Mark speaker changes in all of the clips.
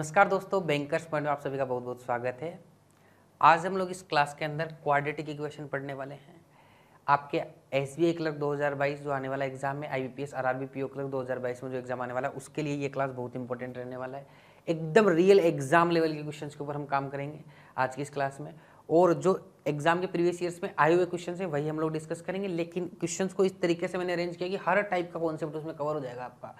Speaker 1: नमस्कार दोस्तों bankers point में आप सभी का बहुत बहुत स्वागत है आज हम लोग इस क्लास के अंदर क्वाड्रेटिक इक्वेशन पढ़ने वाले हैं आपके एस बी क्लर्क दो जो आने वाला एग्जाम में I B P S R R B P O clerk दो में जो एग्जाम आने वाला है उसके लिए ये क्लास बहुत इंपॉर्टेंट रहने वाला है एकदम रियल एग्जाम लेवल के क्वेश्चन के ऊपर हम काम करेंगे आज की इस क्लास में और जो एग्जाम के प्रीवियस ईयर्स में आए हुए क्वेश्चन हैं वही हम लोग डिस्कस करेंगे लेकिन क्वेश्चन को इस तरीके से मैंने अरेंज किया कि हर टाइप का कॉन्सेप्ट उसमें कवर हो जाएगा आपका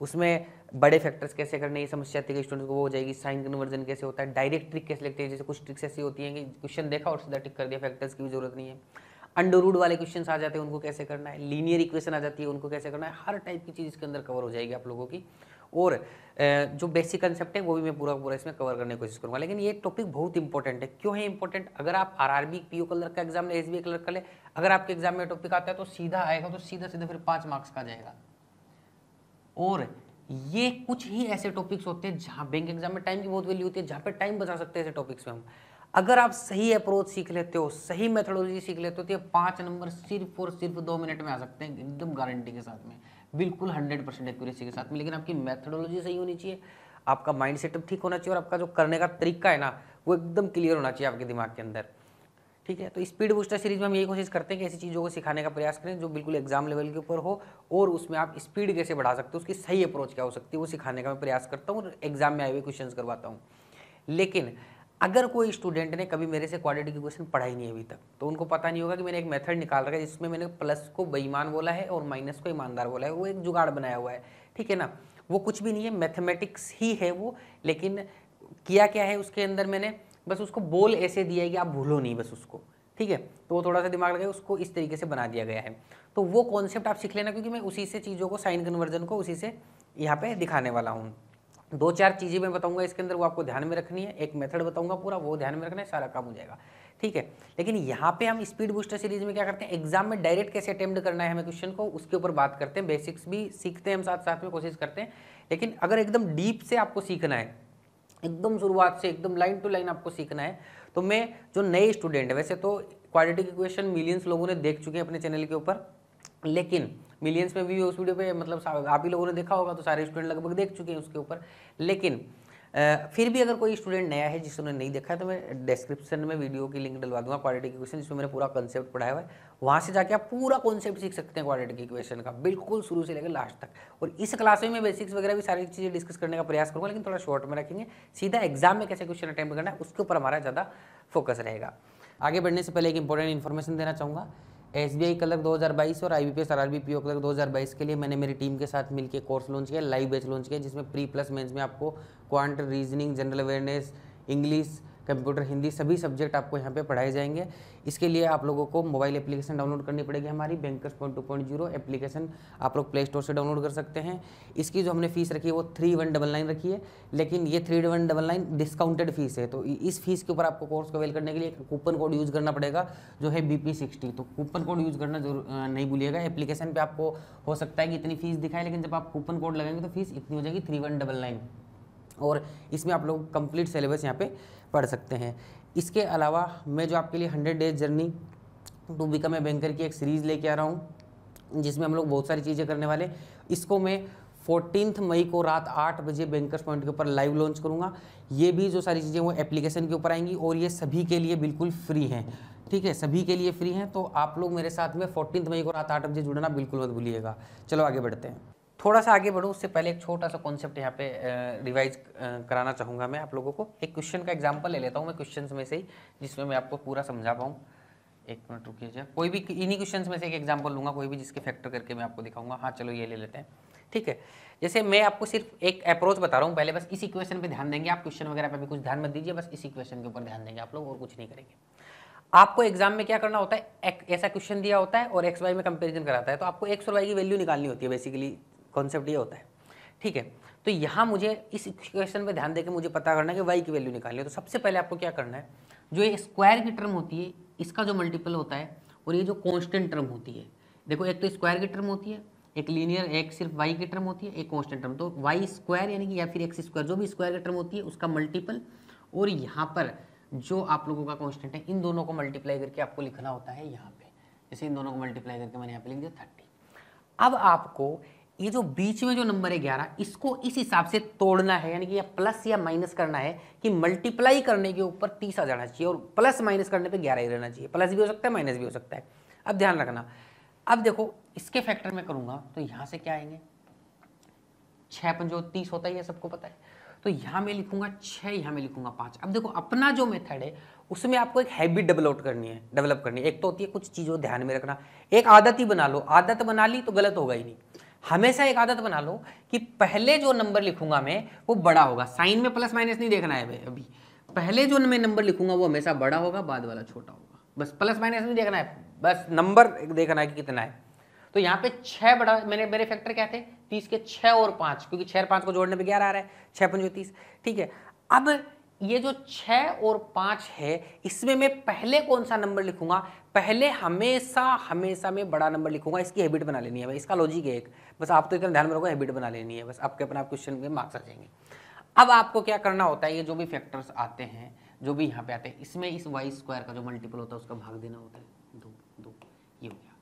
Speaker 1: उसमें बड़े फैक्टर्स कैसे करने ये समस्या आती है स्टूडेंट को वो हो जाएगी साइन कन्वर्जन कैसे होता है डायरेक्ट ट्रिक कैसे लगती है जैसे कुछ ट्रिक्स ऐसी होती हैं कि क्वेश्चन देखा और सीधा टिक कर दिया फैक्टर्स की भी जरूरत नहीं है अंडर रूड वाले क्वेश्चन आ जाते हैं उनको कैसे करना है लीनियर इक्वेशन आ जाती है उनको कैसे करना है हर टाइप की चीज़ इसके अंदर कवर हो जाएगी आप लोगों की और जो बेसिक कंसेप्ट है वो भी मैं पूरा पूरा इसमें कवर करने की कोशिश करूँगा लेकिन ये टॉपिक बहुत इंपॉर्टेंट है क्यों है इंपॉर्टेंट अगर आप R R B P O clerk का एग्जाम ले एस बी ए कलर का ले अगर आपके एग्जाम में टॉपिक आता है तो सीधा आएगा तो सीधा सीधा फिर पाँच मार्क्स का जाएगा और ये कुछ ही ऐसे टॉपिक्स होते हैं जहाँ बैंक एग्जाम में टाइम की बहुत वैल्यू होती है जहाँ पे टाइम बचा सकते हैं ऐसे टॉपिक्स में हम अगर आप सही अप्रोच सीख लेते हो सही मेथोडोलॉजी सीख लेते हो तो ये पाँच नंबर सिर्फ और सिर्फ दो मिनट में आ सकते हैं एकदम गारंटी के साथ में बिल्कुल हंड्रेड परसेंट एक्यूरेसी के साथ में लेकिन आपकी मैथडोलॉजी सही होनी चाहिए आपका माइंड सेटअप ठीक होना चाहिए और आपका जो करने का तरीका है ना वो एकदम क्लियर होना चाहिए आपके दिमाग के अंदर ठीक है तो स्पीड बूस्टर सीरीज में हम यही कोशिश करते हैं कि ऐसी चीज़ों को सिखाने का प्रयास करें जो बिल्कुल एग्जाम लेवल के ऊपर हो और उसमें आप स्पीड कैसे बढ़ा सकते हो उसकी सही अप्रोच क्या हो सकती है वो सिखाने का मैं प्रयास करता हूँ और एग्जाम में आए हुए क्वेश्चन करवाता हूँ लेकिन अगर कोई स्टूडेंट ने कभी मेरे से क्वालिटी के क्वेश्चन पढ़ाई नहीं अभी तक तो उनको पता नहीं होगा कि मैंने एक मेथड निकाल रखा है जिसमें मैंने प्लस को बेईमान बोला है और माइनस को ईमानदार बोला है वो एक जुगाड़ बनाया हुआ है ठीक है ना वो कुछ भी नहीं है मैथमेटिक्स ही है वो लेकिन किया क्या है उसके अंदर मैंने बस उसको बोल ऐसे दिया है कि आप भूलो नहीं बस उसको ठीक है तो वो थोड़ा सा दिमाग लगा उसको इस तरीके से बना दिया गया है तो वो कॉन्सेप्ट आप सीख लेना क्योंकि मैं उसी से चीज़ों को साइन कन्वर्जन को उसी से यहाँ पे दिखाने वाला हूँ दो चार चीज़ें मैं बताऊँगा इसके अंदर वो आपको ध्यान में रखनी है एक मेथड बताऊँगा पूरा वो ध्यान में रखना है सारा काम हो जाएगा ठीक है लेकिन यहाँ पे हम स्पीड बूस्टर सीरीज में क्या करते हैं एग्जाम में डायरेक्ट कैसे अटेम्प्ट करना है हमें क्वेश्चन को उसके ऊपर बात करते हैं बेसिक्स भी सीखते हैं हम साथ साथ में कोशिश करते हैं लेकिन अगर एकदम डीप से आपको सीखना है एकदम शुरुआत से एकदम लाइन टू लाइन आपको सीखना है तो मैं जो नए स्टूडेंट है वैसे तो के क्वेश्चन मिलियंस लोगों ने देख चुके हैं अपने चैनल के ऊपर लेकिन मिलियंस में भी उस वीडियो पे मतलब आप ही लोगों ने देखा होगा तो सारे स्टूडेंट लगभग देख चुके हैं उसके ऊपर लेकिन फिर भी अगर कोई स्टूडेंट नया है जिसने नहीं देखा है तो मैं डिस्क्रिप्शन में वीडियो की लिंक डलवा दूंगा क्वालिटी के क्वेश्चन जिसमें मैंने पूरा कॉन्सेप्ट पढ़ाया हुआ है वहाँ से जाके आप पूरा कॉन्सेप्ट सीख सकते हैं क्वालिटी के क्वेश्चन का बिल्कुल शुरू से लेकर लास्ट तक और इस क्लास में मैं बेसिक्स वगैरह भी सारी चीज़ें डिस्कस करने का प्रयास करूँगा लेकिन थोड़ा शॉर्ट में रखेंगे सीधा एग्जाम में कैसे क्वेश्चन अटैम्प्ट करना है उसके ऊपर हमारा ज़्यादा फोकस रहेगा आगे बढ़ने से पहले एक इंपॉर्टेंट इन्फॉर्मेशन देना चाहूँगा एस बी आई कलर 2022 और I B P S R R B P O clerk 2022 के लिए मैंने मेरी टीम के साथ मिलकर कोर्स लॉन्च किया लाइव बैच लॉन्च किया जिसमें प्री प्लस मेंस में आपको quant reasoning general awareness English computer Hindi सभी सब्जेक्ट आपको यहाँ पे पढ़ाए जाएंगे इसके लिए आप लोगों को मोबाइल एप्लीकेशन डाउनलोड करनी पड़ेगी हमारी bankers point two point zero application आप लोग प्ले स्टोर से डाउनलोड कर सकते हैं इसकी जो हमने फीस रखी है वो थ्री वन डबल नाइन रखी है लेकिन ये three one double nine discounted fees है तो इस फीस के ऊपर आपको कोर्स को अवेल करने के लिए कूपन कोड यूज़ करना पड़ेगा जो है बी पी सिक्सटी तो कूपन कोड यूज़ करना जरूर नहीं भूलिएगा एप्लीकेशन पर आपको हो सकता है कि इतनी फीस दिखाए लेकिन जब आप कूपन कोड लगाएंगे तो फीस इतनी हो जाएगी थ्री वन डबल नाइन और इसमें आप लोग कंप्लीट सिलेबस यहाँ पे पढ़ सकते हैं इसके अलावा मैं जो आपके लिए hundred days journey to become a banker की एक सीरीज़ लेके आ रहा हूँ जिसमें हम लोग बहुत सारी चीज़ें करने वाले इसको मैं फोर्टीनथ मई को रात आठ बजे बैंकर्स पॉइंट के ऊपर लाइव लॉन्च करूँगा ये भी जो सारी चीज़ें वो एप्लीकेशन के ऊपर आएंगी और ये सभी के लिए बिल्कुल फ्री हैं ठीक है सभी के लिए फ्री हैं तो आप लोग मेरे साथ में फोर्टीनथ मई को रात आठ बजे जुड़ना बिल्कुल मत भूलिएगा चलो आगे बढ़ते हैं थोड़ा सा आगे बढ़ूँ उससे पहले एक छोटा सा कॉन्सेप्ट यहाँ पे रिवाइज कराना चाहूँगा मैं आप लोगों को एक क्वेश्चन का एग्जाम्पल ले लेता हूँ मैं क्वेश्चन में से ही जिसमें मैं आपको पूरा समझा पाऊँ एक मिनट रुकिए जी कोई भी इन्हीं क्वेश्चन में से एक एग्जाम्पल लूँगा कोई भी जिसके फैक्टर करके मैं आपको दिखाऊंगा हाँ चलो ये ले लेते हैं ठीक है जैसे मैं आपको सिर्फ एक अप्रोच बता रहा हूँ पहले बस इसी क्वेश्चन पे ध्यान देंगे आप क्वेश्चन वगैरह पे भी कुछ ध्यान मत दीजिए बस इसी क्वेश्चन के ऊपर ध्यान देंगे आप लोग और कुछ नहीं करेंगे आपको एग्जाम में क्या करना होता है एक ऐसा क्वेश्चन दिया होता है और एक्स वाई में कंपेरिजन कराता है तो आपको एक्स और वाई की वैल्यू निकालनी होती है बेसिकली कॉन्सेप्ट ये होता है ठीक है तो यहाँ मुझे इस इक्वेशन पे ध्यान देकर मुझे पता करना है कि वाई की वैल्यू निकालनी है तो सबसे पहले आपको क्या करना है जो ये स्क्वायर की टर्म होती है इसका जो मल्टीपल होता है और ये जो कॉन्स्टेंट टर्म होती है देखो एक तो स्क्वायर की टर्म होती है एक लीनियर एक सिर्फ वाई की टर्म होती है एक कॉन्स्टेंट टर्म तो वाई स्क्वायर यानी कि या फिर एक्स स्क्वायर जो भी स्क्वायर की टर्म होती है उसका मल्टीपल और यहाँ पर जो आप लोगों का कॉन्स्टेंट है इन दोनों को मल्टीप्लाई करके आपको लिखना होता है यहाँ पे जैसे इन दोनों को मल्टीप्लाई करके मैंने यहाँ पे लिख दिया थर्टी अब आपको ये जो बीच में जो नंबर है ग्यारह इसको इस हिसाब से तोड़ना है यानी कि या प्लस या माइनस करना है कि मल्टीप्लाई करने के ऊपर तीस आ जाना चाहिए और प्लस माइनस करने पे ग्यारह ही रहना चाहिए प्लस भी हो सकता है माइनस भी हो सकता है अब ध्यान रखना अब देखो इसके फैक्टर में करूंगा तो यहां से क्या आएंगे छह पंजो तीस होता ही है सबको पता है तो यहां मैं लिखूंगा छह यहां मैं लिखूंगा पांच अब देखो अपना जो मेथड है उसमें आपको एक हैबिट डेवलप करनी है डेवलप करनी है एक तो होती है कुछ चीज़ों ध्यान में रखना एक आदत ही बना लो आदत बना ली तो गलत होगा ही नहीं हमेशा एक आदत बना लो कि पहले जो नंबर लिखूंगा मैं वो बड़ा होगा साइन में प्लस माइनस नहीं देखना है भाई अभी पहले जो मैं नंबर लिखूंगा वो हमेशा बड़ा होगा बाद वाला छोटा होगा बस प्लस माइनस नहीं देखना है बस नंबर देखना है कि कितना है तो यहाँ पे छः बड़ा मैंने मेरे फैक्टर क्या थे तीस के छः और पाँच क्योंकि छः और पाँच को जोड़ने में ग्यारह आ रहा है छः पंचो तीस ठीक है अब ये जो छः और पाँच है इसमें मैं पहले कौन सा नंबर लिखूंगा पहले हमेशा हमेशा मैं बड़ा नंबर लिखूंगा इसकी हैबिट बना लेनी है भाई इसका लॉजिक है एक बस आप तो इतना ध्यान में रखो हैबिट बना लेनी है बस आपके अपने आप क्वेश्चन में मार्क्स आ जाएंगे अब आपको क्या करना होता है ये जो भी फैक्टर्स आते हैं जो भी यहाँ पे आते हैं इसमें इस वाई स्क्वायर का जो मल्टीपल होता है उसका भाग देना होता है दो दो ये हो गया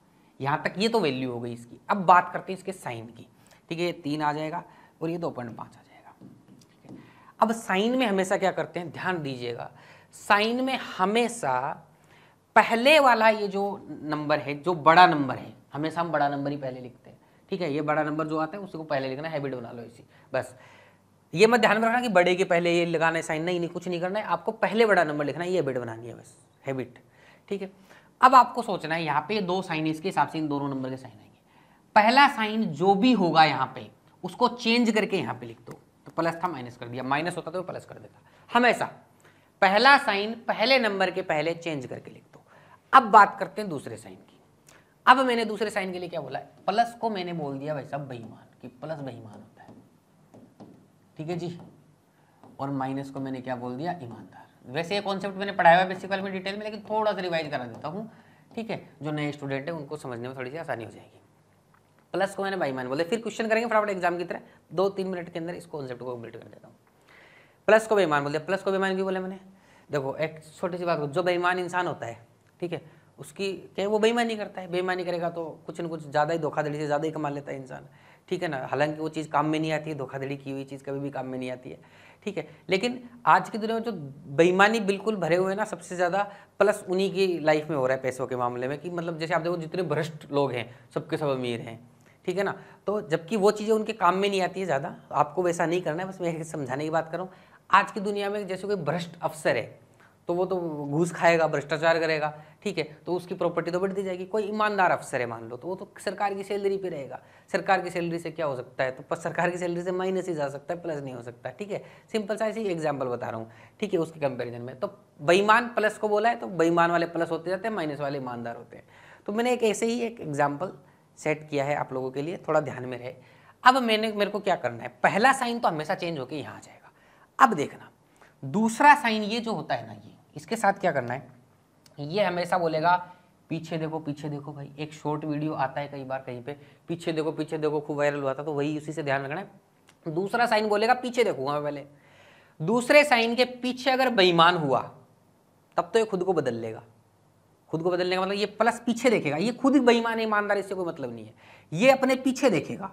Speaker 1: यहाँ तक ये तो वैल्यू हो गई इसकी अब बात करते हैं इसके साइन की ठीक है ये तीन आ जाएगा और ये दो पॉइंट पाँच आ जाएगा अब साइन में हमेशा क्या करते हैं ध्यान दीजिएगा साइन में हमेशा पहले वाला ये जो नंबर है जो बड़ा नंबर है हमेशा हम बड़ा नंबर ही पहले लिखते हैं ठीक है ये बड़ा नंबर जो आता है उसको पहले लिखना हैबिट बना लो इसी बस ये मत ध्यान में रखना कि बड़े के पहले ये लगाना है साइन नहीं नहीं कुछ नहीं करना है आपको पहले बड़ा नंबर लिखना है ये हैबिट बनानी है बस हैबिट ठीक है अब आपको सोचना है यहाँ पे दो साइन इसके हिसाब से इन दोनों नंबर के साइन आएंगे पहला साइन जो भी होगा यहाँ पे उसको चेंज करके यहाँ पे लिख दो तो प्लस था माइनस कर दिया माइनस होता तो प्लस कर देता हमेशा पहला साइन पहले नंबर के पहले चेंज करके लिख अब बात करते हैं दूसरे साइन की अब मैंने दूसरे साइन के लिए क्या बोला प्लस को मैंने बोल दिया भाई साहब बहिमान कि प्लस बहिमान होता है ठीक है जी और माइनस को मैंने क्या बोल दिया ईमानदार वैसे ये कॉन्सेप्ट मैंने पढ़ाया हुआ बेसिकल में डिटेल में लेकिन थोड़ा सा रिवाइज करा देता हूँ ठीक है जो नए स्टूडेंट हैं उनको समझने में थोड़ी सी आसानी हो जाएगी प्लस को मैंने बाईमान बोले फिर क्वेश्चन करेंगे फटाफट एग्जाम की तरह दो तीन मिनट के अंदर इस कॉन्सेप्ट को कंप्लीट कर देता हूँ प्लस को बेईमान बोल दिया प्लस को बेईमान क्यों बोला मैंने देखो एक छोटी सी बात जो बेईमान इंसान होता है ठीक है उसकी क्या वो बेईमानी करता है बेईमानी करेगा तो कुछ ना कुछ ज़्यादा ही धोखाधड़ी से ज़्यादा ही कमा लेता है इंसान ठीक है ना हालांकि वो चीज़ काम में नहीं आती है धोखाधड़ी की हुई चीज़ कभी भी काम में नहीं आती है ठीक है लेकिन आज की दुनिया में जो बेईमानी बिल्कुल भरे हुए हैं ना सबसे ज़्यादा प्लस उन्हीं की लाइफ में हो रहा है पैसों के मामले में कि मतलब जैसे आप देखो जितने भ्रष्ट लोग हैं सबके सब अमीर हैं ठीक है ना तो जबकि वो चीज़ें उनके काम में नहीं आती है ज़्यादा आपको वैसा नहीं करना है बस मैं समझाने की बात करूँ आज की दुनिया में जैसे कोई भ्रष्ट अफसर है तो वो तो घूस खाएगा भ्रष्टाचार करेगा ठीक है तो उसकी प्रॉपर्टी तो बढ़ दी जाएगी कोई ईमानदार अफसर है मान लो तो वो तो सरकार की सैलरी पे रहेगा सरकार की सैलरी से क्या हो सकता है तो पर सरकार की सैलरी से माइनस ही जा सकता है प्लस नहीं हो सकता ठीक है सिंपल सा ऐसी एग्जाम्पल बता रहा हूँ ठीक है उसके कंपेरिजन में तो बेईमान प्लस को बोला है तो बेईमान वाले प्लस होते जाते हैं माइनस वाले ईमानदार होते हैं तो मैंने एक ऐसे ही एक एग्जाम्पल सेट किया है आप लोगों के लिए थोड़ा ध्यान में रहे अब मैंने मेरे को क्या करना है पहला साइन तो हमेशा चेंज होकर यहाँ आ जाएगा अब देखना दूसरा साइन ये जो होता है ना ये इसके साथ क्या करना है ये हमेशा बोलेगा पीछे देखो पीछे देखो भाई एक शॉर्ट वीडियो आता है कई बार कहीं पे पीछे देखो पीछे देखो खूब वायरल हुआ था तो वही उसी से ध्यान रखना है दूसरा साइन बोलेगा पीछे देखो वहाँ पहले दूसरे साइन के पीछे अगर बेईमान हुआ तब तो ये खुद को बदल लेगा खुद को बदलने का मतलब ये प्लस पीछे देखेगा ये खुद बेईमान ईमानदार इससे कोई मतलब नहीं है ये अपने पीछे देखेगा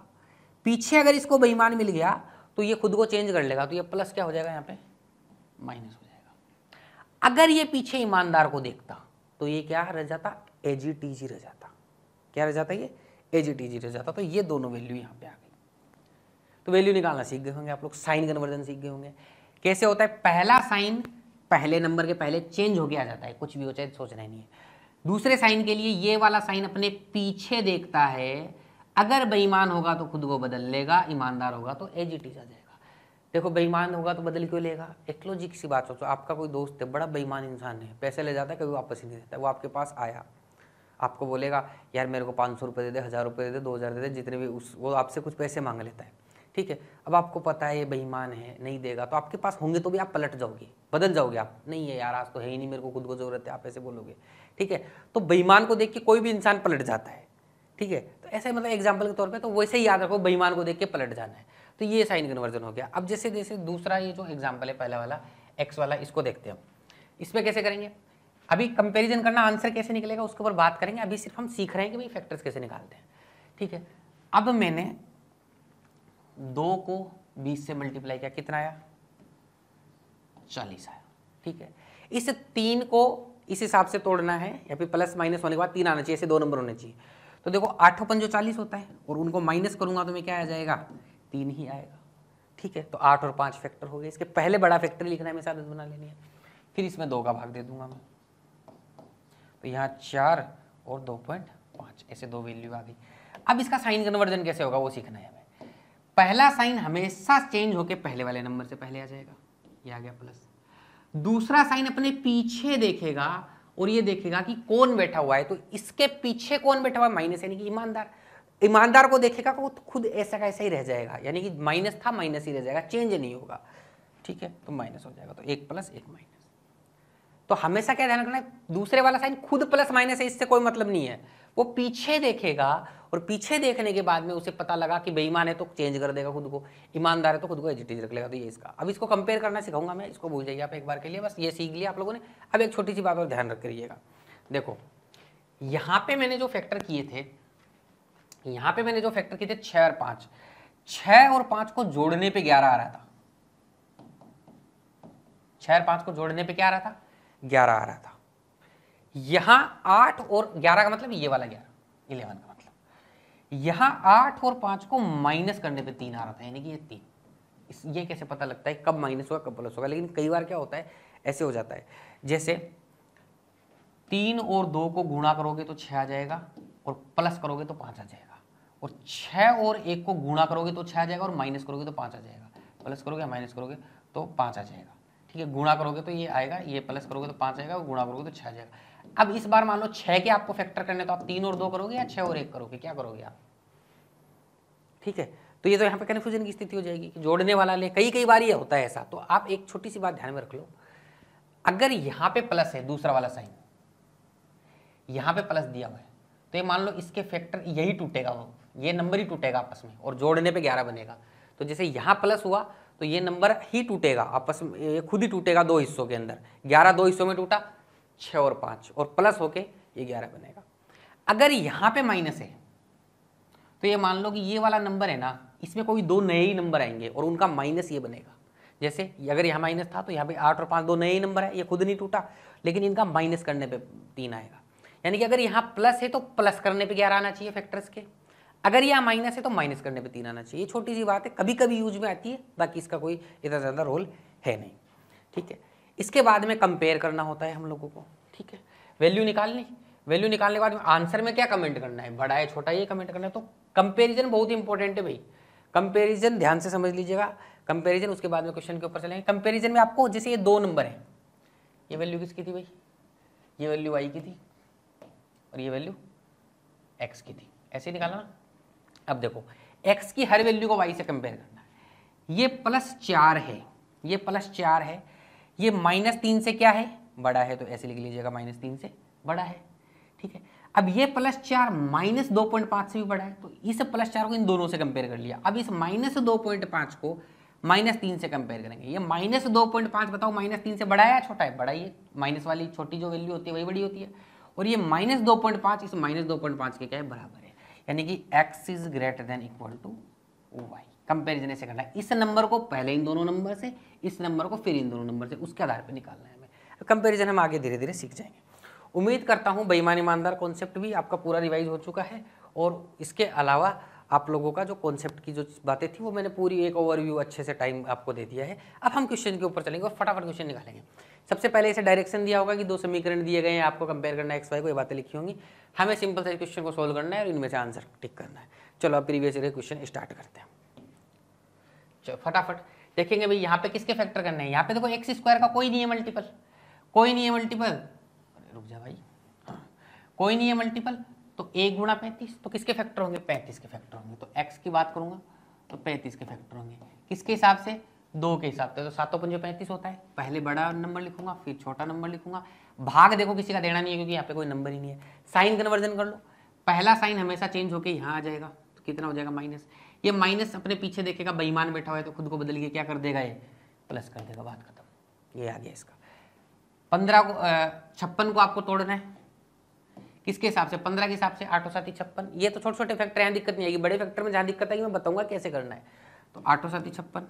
Speaker 1: पीछे अगर इसको बेईमान मिल गया तो ये खुद को चेंज कर लेगा तो ये प्लस क्या हो जाएगा यहाँ पे माइनस हो जाएगा अगर ये पीछे ईमानदार को देखता तो ये क्या रह जाता एजीटीजी रह जाता क्या रह जाता ये एजीटीजी रह जाता तो ये दोनों वैल्यू यहाँ पे आ गई तो वैल्यू निकालना सीख गए होंगे आप लोग साइन कन्वर्जन सीख गए होंगे कैसे होता है पहला साइन पहले नंबर के पहले चेंज हो आ जाता है कुछ भी हो चाहे सोचना ही नहीं है दूसरे साइन के लिए ये वाला साइन अपने पीछे देखता है अगर बेईमान होगा तो खुद को बदल लेगा ईमानदार होगा तो एजीटी आ जाएगा देखो बेईमान होगा तो बदल क्यों लेगा एक लॉजिक तो सी बात सोचो आपका कोई दोस्त है बड़ा बेईमान इंसान है पैसे ले जाता है कभी वापस ही नहीं देता वो आपके पास आया आपको बोलेगा यार मेरे को पाँच सौ रुपये दे दे हज़ार रुपये दे दे दो हज़ार दे दे जितने भी उस वो आपसे कुछ पैसे मांग लेता है ठीक है अब आपको पता है ये बेईमान है नहीं देगा तो आपके पास होंगे तो भी आप पलट जाओगे बदल जाओगे आप नहीं है यार आज तो है ही नहीं मेरे को खुद को ज़रूरत है आप ऐसे बोलोगे ठीक है तो बेईमान को देख के कोई भी इंसान पलट जाता है ठीक है तो ऐसे मतलब एग्जाम्पल के तौर पर तो वैसे ही याद रखो बेईमान को देख के पलट जाना है तो ये साइन कन्वर्जन हो गया अब जैसे जैसे दूसरा ये जो एग्जाम्पल है पहला वाला एक्स वाला इसको देखते हैं इसमें कैसे करेंगे अभी कंपेरिजन करना आंसर कैसे निकलेगा उसके ऊपर बात करेंगे अभी सिर्फ हम सीख रहे हैं कि भाई फैक्टर्स कैसे निकालते हैं ठीक है अब मैंने दो को बीस से मल्टीप्लाई किया कितना आया चालीस आया ठीक है इस तीन को इस हिसाब से तोड़ना है या फिर प्लस माइनस होने के बाद तीन आना चाहिए ऐसे दो नंबर होने चाहिए तो देखो आठों पंजो चालीस होता है और उनको माइनस करूंगा तो मैं क्या आ जाएगा तीन ही आएगा ठीक है तो आठ और पाँच फैक्टर हो गए इसके पहले बड़ा फैक्टर लिखना है हमेशा दस बना लेनी है फिर इसमें दो का भाग दे दूंगा मैं तो यहाँ चार और दो पॉइंट पाँच ऐसे दो वैल्यू आ गई अब इसका साइन कन्वर्जन कैसे होगा वो सीखना है हमें पहला साइन हमेशा चेंज होकर पहले वाले नंबर से पहले आ जाएगा ये आ गया प्लस दूसरा साइन अपने पीछे देखेगा और ये देखेगा कि कौन बैठा हुआ है तो इसके पीछे कौन बैठा हुआ है माइनस यानी कि ईमानदार ईमानदार को देखेगा वो खुद ऐसा का ऐसा ही रह जाएगा यानी कि माइनस था माइनस ही रह जाएगा चेंज नहीं होगा ठीक है तो माइनस हो जाएगा तो एक प्लस एक माइनस तो हमेशा क्या ध्यान रखना है दूसरे वाला साइन खुद प्लस माइनस है इससे कोई मतलब नहीं है वो पीछे देखेगा और पीछे देखने के बाद में उसे पता लगा कि बेईमान है तो चेंज कर देगा खुद को ईमानदार है तो खुद को एजिटेज रख लेगा तो ये इसका अब इसको कंपेयर करना सिखाऊंगा मैं इसको भूल जाइए आप एक बार के लिए बस ये सीख लिया आप लोगों ने अब एक छोटी सी बात और ध्यान रख करिएगा देखो यहाँ पे मैंने जो फैक्टर किए थे यहाँ पे मैंने जो फैक्टर किए थे छ और पांच छ और पांच को जोड़ने पे ग्यारह आ रहा था छह और पांच को जोड़ने पे क्या आ रहा था ग्यारह आ रहा था यहां आठ और ग्यारह का मतलब ये वाला ग्यारह इलेवन का मतलब यहां आठ और पांच को माइनस करने पे तीन आ रहा था यानी कि ये तीन इस ये कैसे पता लगता है कब माइनस होगा कब प्लस होगा लेकिन कई बार क्या होता है ऐसे हो जाता है जैसे तीन और दो को गुणा करोगे तो छह आ जाएगा और प्लस करोगे तो पांच आ जाएगा और छः और एक को गुणा करोगे तो छः आ जाएगा और माइनस करोगे तो पाँच आ जाएगा प्लस करोगे माइनस करोगे तो पाँच आ जाएगा ठीक है गुणा करोगे तो ये आएगा ये प्लस करोगे तो पाँच आएगा और गुणा करोगे तो छः आ जाएगा अब इस बार मान लो छः के आपको फैक्टर करने तो आप तीन और दो करोगे या छः और एक करोगे क्या करोगे आप ठीक है तो ये तो यहाँ पे कन्फ्यूजन की स्थिति हो जाएगी कि जोड़ने वाला ले कई कई बार ये होता है ऐसा तो आप एक छोटी सी बात ध्यान में रख लो अगर यहाँ पे प्लस है दूसरा वाला साइन यहाँ पे प्लस दिया हुआ है तो ये मान लो इसके फैक्टर यही टूटेगा वो ये नंबर ही टूटेगा आपस में और जोड़ने पे ग्यारह बनेगा तो जैसे यहाँ प्लस हुआ तो ये नंबर ही टूटेगा आपस में ये खुद ही टूटेगा दो हिस्सों के अंदर ग्यारह दो हिस्सों में टूटा छः और पाँच और प्लस होके ये ग्यारह बनेगा अगर यहाँ पे माइनस है तो ये मान लो कि ये वाला नंबर है ना इसमें कोई दो नए ही नंबर आएंगे और उनका माइनस ये बनेगा जैसे अगर यहाँ माइनस था तो यहाँ पे आठ और पाँच दो नए ही नंबर है ये खुद नहीं टूटा लेकिन इनका माइनस करने पे तीन आएगा यानी कि अगर यहाँ प्लस है तो प्लस करने पे ग्यारह आना चाहिए फैक्टर्स के अगर यह माइनस है तो माइनस करने पे तीन आना चाहिए छोटी सी बात है कभी कभी यूज में आती है बाकी इसका कोई इतना ज़्यादा रोल है नहीं ठीक है इसके बाद में कंपेयर करना होता है हम लोगों को ठीक है वैल्यू निकालनी वैल्यू निकालने के बाद में आंसर में क्या कमेंट करना है बड़ा है छोटा ये कमेंट करना है तो कंपेरिजन बहुत इंपॉर्टेंट है भाई कंपेरिजन ध्यान से समझ लीजिएगा कंपेरिजन उसके बाद में क्वेश्चन के ऊपर चलेंगे कंपेरिजन में आपको जैसे ये दो नंबर है ये वैल्यू किसकी थी भाई ये वैल्यू वाई की थी और ये वैल्यू एक्स की थी ऐसे निकालना अब देखो x की हर वैल्यू को y से कंपेयर करना ये प्लस चार है ये प्लस चार है ये माइनस तीन से क्या है बड़ा है तो ऐसे लिख लीजिएगा माइनस तीन से बड़ा है ठीक है अब ये प्लस चार माइनस दो पॉइंट पाँच से भी बड़ा है तो इस प्लस चार को इन दोनों से कंपेयर कर लिया अब इस माइनस दो पॉइंट पाँच को माइनस तीन से कंपेयर करेंगे ये माइनस दो पॉइंट पाँच बताओ माइनस तीन से बड़ा है या छोटा है बड़ा ही है माइनस वाली छोटी जो वैल्यू होती है वही बड़ी होती है और ये माइनस दो पॉइंट पाँच इस माइनस दो पॉइंट पाँच के क्या है बराबर है यानी कि x is greater than equal to Y comparison ऐसे करना इस नंबर को पहले इन दोनों नंबर से इस नंबर को फिर इन दोनों नंबर से उसके आधार पर निकालना है हमें कंपेरिजन हम आगे धीरे धीरे सीख जाएंगे उम्मीद करता हूँ बेईमान ईमानदार कॉन्सेप्ट भी आपका पूरा रिवाइज हो चुका है और इसके अलावा आप लोगों का जो कॉन्सेप्ट की जो बातें थी वो मैंने पूरी एक ओवरव्यू अच्छे से टाइम आपको दे दिया है अब हम क्वेश्चन के ऊपर चलेंगे और फटाफट क्वेश्चन निकालेंगे सबसे पहले इसे डायरेक्शन दिया होगा कि दो समीकरण दिए गए हैं आपको कंपेयर करना है एक्स वाई को ये बातें लिखी होंगी हमें सिंपल से क्वेश्चन को सोल्व करना है और इनमें से आंसर टिक करना है चलो अब प्रीवियस ईयर क्वेश्चन स्टार्ट करते हैं चलो फटाफट देखेंगे भाई यहाँ पे किसके फैक्टर करने हैं यहाँ पे देखो एक्स स्क्वायर का कोई नहीं है मल्टीपल कोई नहीं है मल्टीपल रुक जा भाई हाँ। कोई नहीं है मल्टीपल तो एक गुणा पैंतीस तो किसके फैक्टर होंगे पैंतीस के फैक्टर होंगे तो एक्स की बात करूंगा तो पैंतीस के फैक्टर होंगे किसके हिसाब से दो के हिसाब से तो सातों पंजो पैंतीस होता है पहले बड़ा नंबर लिखूंगा फिर छोटा नंबर लिखूंगा भाग देखो किसी का देना नहीं है क्योंकि यहाँ पे कोई नंबर ही नहीं है साइन कन्वर्जन कर लो पहला साइन हमेशा चेंज होकर यहाँ आ जाएगा तो कितना हो जाएगा माइनस ये माइनस अपने पीछे देखेगा बेईमान बैठा हुआ है तो खुद को बदल के क्या कर देगा ये प्लस कर देगा बात खत्म ये आ गया इसका पंद्रह को छप्पन को आपको तोड़ना है किसके हिसाब से पंद्रह के हिसाब से आठों साथी छप्पन ये तो छोटे छोटे फैक्टर यहाँ दिक्कत नहीं आएगी बड़े फैक्टर में जहाँ दिक्कत आएगी मैं बताऊंगा कैसे करना है तो आठों साथी छप्पन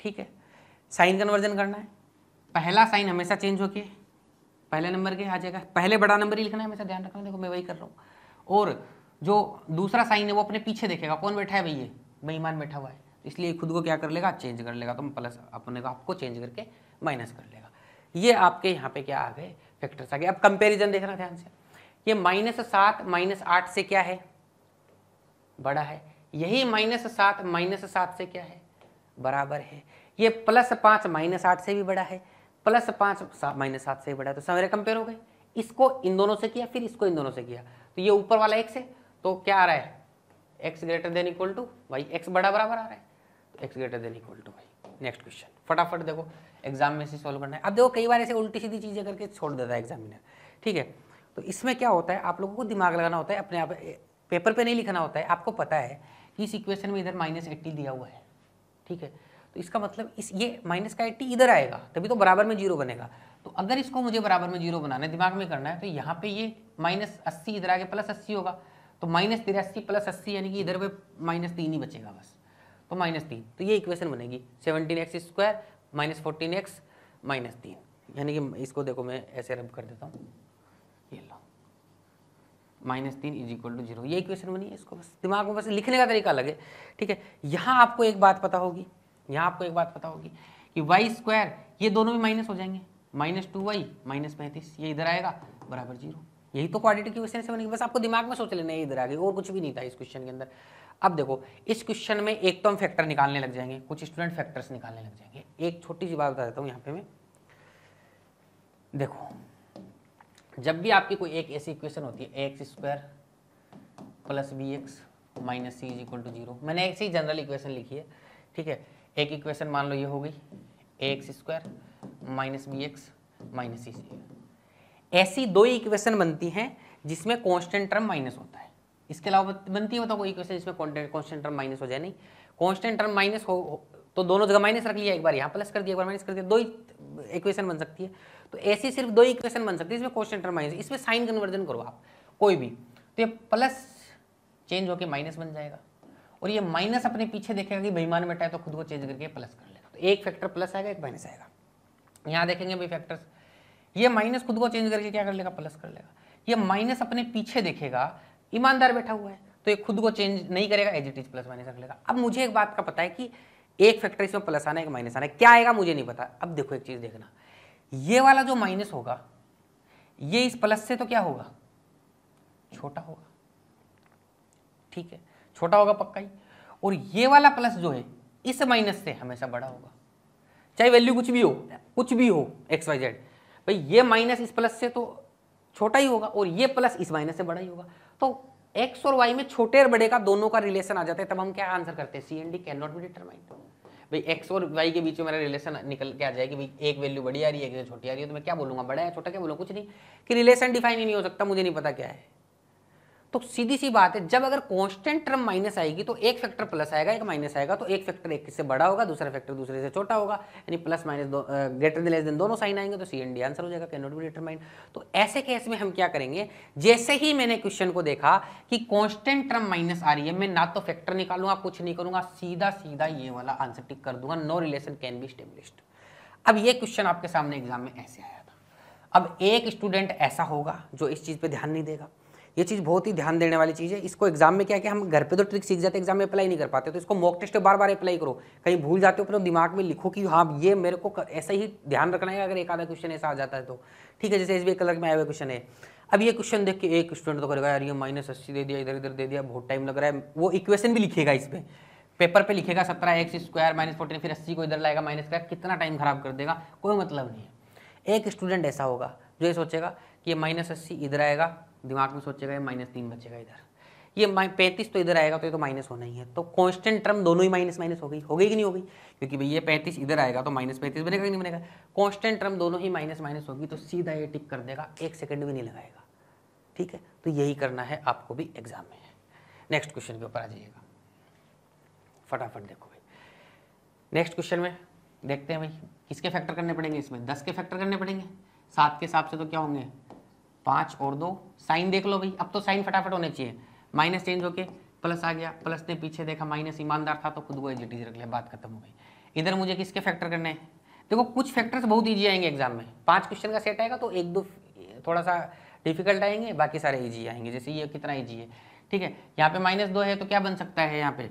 Speaker 1: ठीक है साइन कन्वर्जन करना है पहला साइन हमेशा चेंज होके पहले नंबर के आ जाएगा पहले बड़ा नंबर ही लिखना है हमेशा ध्यान रखना देखो मैं वही कर रहा हूँ और जो दूसरा साइन है वो अपने पीछे देखेगा कौन बैठा है भैया बेईमान बैठा हुआ है तो इसलिए खुद को क्या कर लेगा चेंज कर लेगा तो प्लस अपने को आपको चेंज करके माइनस कर लेगा ये आपके यहाँ पे क्या आ गए फैक्टर्स आ गए अब कंपेरिजन देखना ध्यान से ये माइनस सात माइनस आठ से क्या है बड़ा है यही माइनस सात माइनस सात से क्या है बराबर है ये प्लस पांच माइनस आठ से भी बड़ा है प्लस पांच माइनस सात से भी बड़ा है तो सवेरे कंपेयर हो गए इसको इन दोनों से किया फिर इसको इन दोनों से किया तो ये ऊपर वाला एक्स है तो क्या आ रहा है X greater than equal to Y X बड़ा बराबर आ रहा है तो X greater than equal to Y next question फटाफट देखो एग्जाम में से सॉल्व करना है अब देखो कई बार ऐसे उल्टी सीधी चीज़ें करके छोड़ देता है एग्जामिनर ठीक है तो इसमें क्या होता है आप लोगों को दिमाग लगाना होता है अपने आप पेपर पे नहीं लिखना होता है आपको पता है कि इस इक्वेशन में इधर माइनस एट्टी दिया हुआ है ठीक है तो इसका मतलब इस ये माइनस का एट्टी इधर आएगा तभी तो बराबर में जीरो बनेगा तो अगर इसको मुझे बराबर में जीरो बनाना है दिमाग में करना है तो यहाँ पे ये माइनस अस्सी इधर आगे प्लस अस्सी होगा तो माइनस तिरासी प्लस अस्सी यानी कि इधर पे माइनस तीन ही बचेगा बस तो माइनस तीन तो ये इक्वेशन बनेगी seventeen X square minus fourteen X minus तीन यानी कि इसको देखो मैं ऐसे रब कर देता हूँ ये लो माइनस तीन इज इक्वल टू जीरो ये इक्वेशन बनी है इसको बस दिमाग में बस लिखने का तरीका अलग है ठीक है यहाँ आपको एक बात पता होगी यहाँ आपको एक बात पता होगी कि वाई स्क्वायर ये दोनों भी माइनस हो जाएंगे माइनस टू वाई माइनस पैंतीस ये इधर आएगा बराबर जीरो यही तो क्वाड्रेटिक इक्वेशन से बनेगी बस आपको दिमाग में सोच लेना है इधर आ गई और कुछ भी नहीं था इस क्वेश्चन के अंदर अब देखो इस क्वेश्चन में एक तो हम फैक्टर निकालने लग जाएंगे कुछ स्टूडेंट फैक्टर्स निकालने लग जाएंगे एक छोटी सी बात बता देता हूँ यहाँ पे मैं देखो जब भी आपकी कोई एक ऐसी इक्वेशन होती है x square plus b x minus c is equal to zero मैंने ऐसी जनरल इक्वेशन लिखी है ठीक है एक इक्वेशन मान लो ये हो गई x square minus b x minus c ऐसी दो इक्वेशन बनती हैं जिसमें कॉन्स्टेंट टर्म माइनस होता है इसके अलावा बनती है बताओ कोई क्वेश्चन जिसमें कॉन्स्टेंट टर्म माइनस हो जाए नहीं कॉन्स्टेंट टर्म माइनस हो तो दोनों जगह माइनस रख लिया एक बार यहाँ प्लस कर दिया एक बार माइनस कर दिया दो ही इक्वेशन बन सकती है तो ऐसी सिर्फ दो इक्वेशन बन सकती है इसमें कॉन्स्टेंट टर्म माइनस इसमें साइन कन्वर्जन करो आप कोई भी तो ये प्लस चेंज होकर माइनस बन जाएगा और ये माइनस अपने पीछे देखेगा कि बेईमान बैठा है तो खुद को चेंज करके प्लस कर लेगा तो एक फैक्टर प्लस आएगा एक माइनस आएगा यहाँ देखेंगे भाई फैक्टर्स ये माइनस खुद को चेंज करके क्या कर लेगा प्लस कर लेगा ये माइनस अपने पीछे देखेगा ईमानदार बैठा हुआ है तो ये खुद को चेंज नहीं करेगा as it is plus minus रख लेगा अब मुझे एक बात का पता है कि एक फैक्टर इसमें प्लस आना है एक माइनस आना है क्या आएगा मुझे नहीं पता अब देखो एक चीज़ देखना ये वाला जो माइनस होगा ये इस प्लस से तो क्या होगा छोटा होगा ठीक है छोटा होगा पक्का ही और ये वाला प्लस जो है इस माइनस से हमेशा बड़ा होगा चाहे वैल्यू कुछ भी हो कुछ भी हो एक्स वाई जेड भाई ये माइनस इस प्लस से तो छोटा ही होगा और ये प्लस इस माइनस से बड़ा ही होगा तो एक्स और वाई में छोटे और बड़े का दोनों का रिलेशन आ जाता है तब हम क्या आंसर करते हैं C N D can not be determined भाई एक्स और वाई के बीच में मेरा रिलेशन निकल के आ जाए कि भाई एक वैल्यू बड़ी आ रही है एक छोटी आ रही है तो मैं क्या बोलूँगा बड़ा है छोटा क्या बोलूँगा कुछ नहीं कि रिलेशन डिफाइन ही नहीं हो सकता मुझे नहीं पता क्या है तो सीधी सी बात है जब अगर कॉन्स्टेंट टर्म माइनस आएगी तो एक फैक्टर प्लस आएगा एक माइनस आएगा तो एक फैक्टर एक से बड़ा होगा दूसरा फैक्टर दूसरे से छोटा होगा यानी प्लस माइनस दो ग्रेटर देन लेस देन दोनों साइन आएंगे तो सी एन डी आंसर हो जाएगा कैन नॉट बी डिटरमाइंड तो ऐसे केस में हम क्या करेंगे जैसे ही मैंने क्वेश्चन को देखा कि कॉन्स्टेंट टर्म माइनस आ रही है मैं ना तो फैक्टर निकालूंगा कुछ नहीं करूंगा सीधा सीधा ये वाला आंसर टिक कर दूंगा no relation can be established अब ये क्वेश्चन आपके सामने एग्जाम में ऐसे आया था अब एक स्टूडेंट ऐसा होगा जो इस चीज़ पे ध्यान नहीं देगा ये चीज़ बहुत ही ध्यान देने वाली चीज़ है इसको एग्जाम में क्या कि हम घर पे तो ट्रिक सीख जाते एग्जाम में अप्लाई नहीं कर पाते तो इसको मॉक टेस्ट बार बार अप्लाई करो कहीं भूल जाते हो अपने दिमाग में लिखो कि हाँ ये मेरे को ऐसा ही ध्यान रखना है अगर एक आधा क्वेश्चन ऐसा आ जाता है तो ठीक है जैसे भी कलर में आया हुआ क्वेश्चन है अब ये क्वेश्चन देख के एक स्टूडेंट तो करेगा यार ये माइनस अस्सी दे दिया इधर इधर दे दिया बहुत टाइम लग रहा है वो इक्वेशन भी लिखेगा इस पर पेपर पे लिखेगा सत्रह एक्स स्क्वायर माइनस फोर्टीन फिर अस्सी को इधर लाएगा माइनस का कितना टाइम खराब कर देगा कोई मतलब नहीं है एक स्टूडेंट ऐसा होगा जो ये सोचेगा कि ये माइनस अस्सी इधर आएगा दिमाग में सोचेगा ये माइनस तीन बचेगा इधर ये पैंतीस तो इधर आएगा तो ये तो माइनस होना ही है तो कॉन्स्टेंट टर्म दोनों ही माइनस माइनस हो गई हो गई कि नहीं हो गई क्योंकि भाई ये पैंतीस इधर आएगा तो माइनस पैंतीस बनेगा कि नहीं बनेगा कॉन्स्टेंट टर्म दोनों ही माइनस माइनस होगी तो सीधा ये टिक कर देगा एक सेकेंड भी नहीं लगाएगा ठीक है तो यही करना है आपको भी एग्जाम में नेक्स्ट क्वेश्चन के ऊपर आ जाइएगा फटाफट देखो भाई नेक्स्ट क्वेश्चन में देखते हैं भाई किसके फैक्टर करने पड़ेंगे इसमें दस के फैक्टर करने पड़ेंगे सात के हिसाब से तो क्या होंगे पाँच और दो साइन देख लो भाई अब तो साइन फटाफट होने चाहिए माइनस चेंज होके प्लस आ गया प्लस ने पीछे देखा माइनस ईमानदार था तो खुद को एज रख लिया बात खत्म हो गई इधर मुझे किसके फैक्टर करने हैं देखो कुछ फैक्टर्स बहुत ईजी आएंगे एग्जाम में पाँच क्वेश्चन का सेट आएगा तो एक दो थोड़ा सा डिफिकल्ट आएंगे बाकी सारे ईजी आएंगे जैसे ये कितना ईजी है ठीक है यहाँ पे माइनस दो है तो क्या बन सकता है यहाँ पे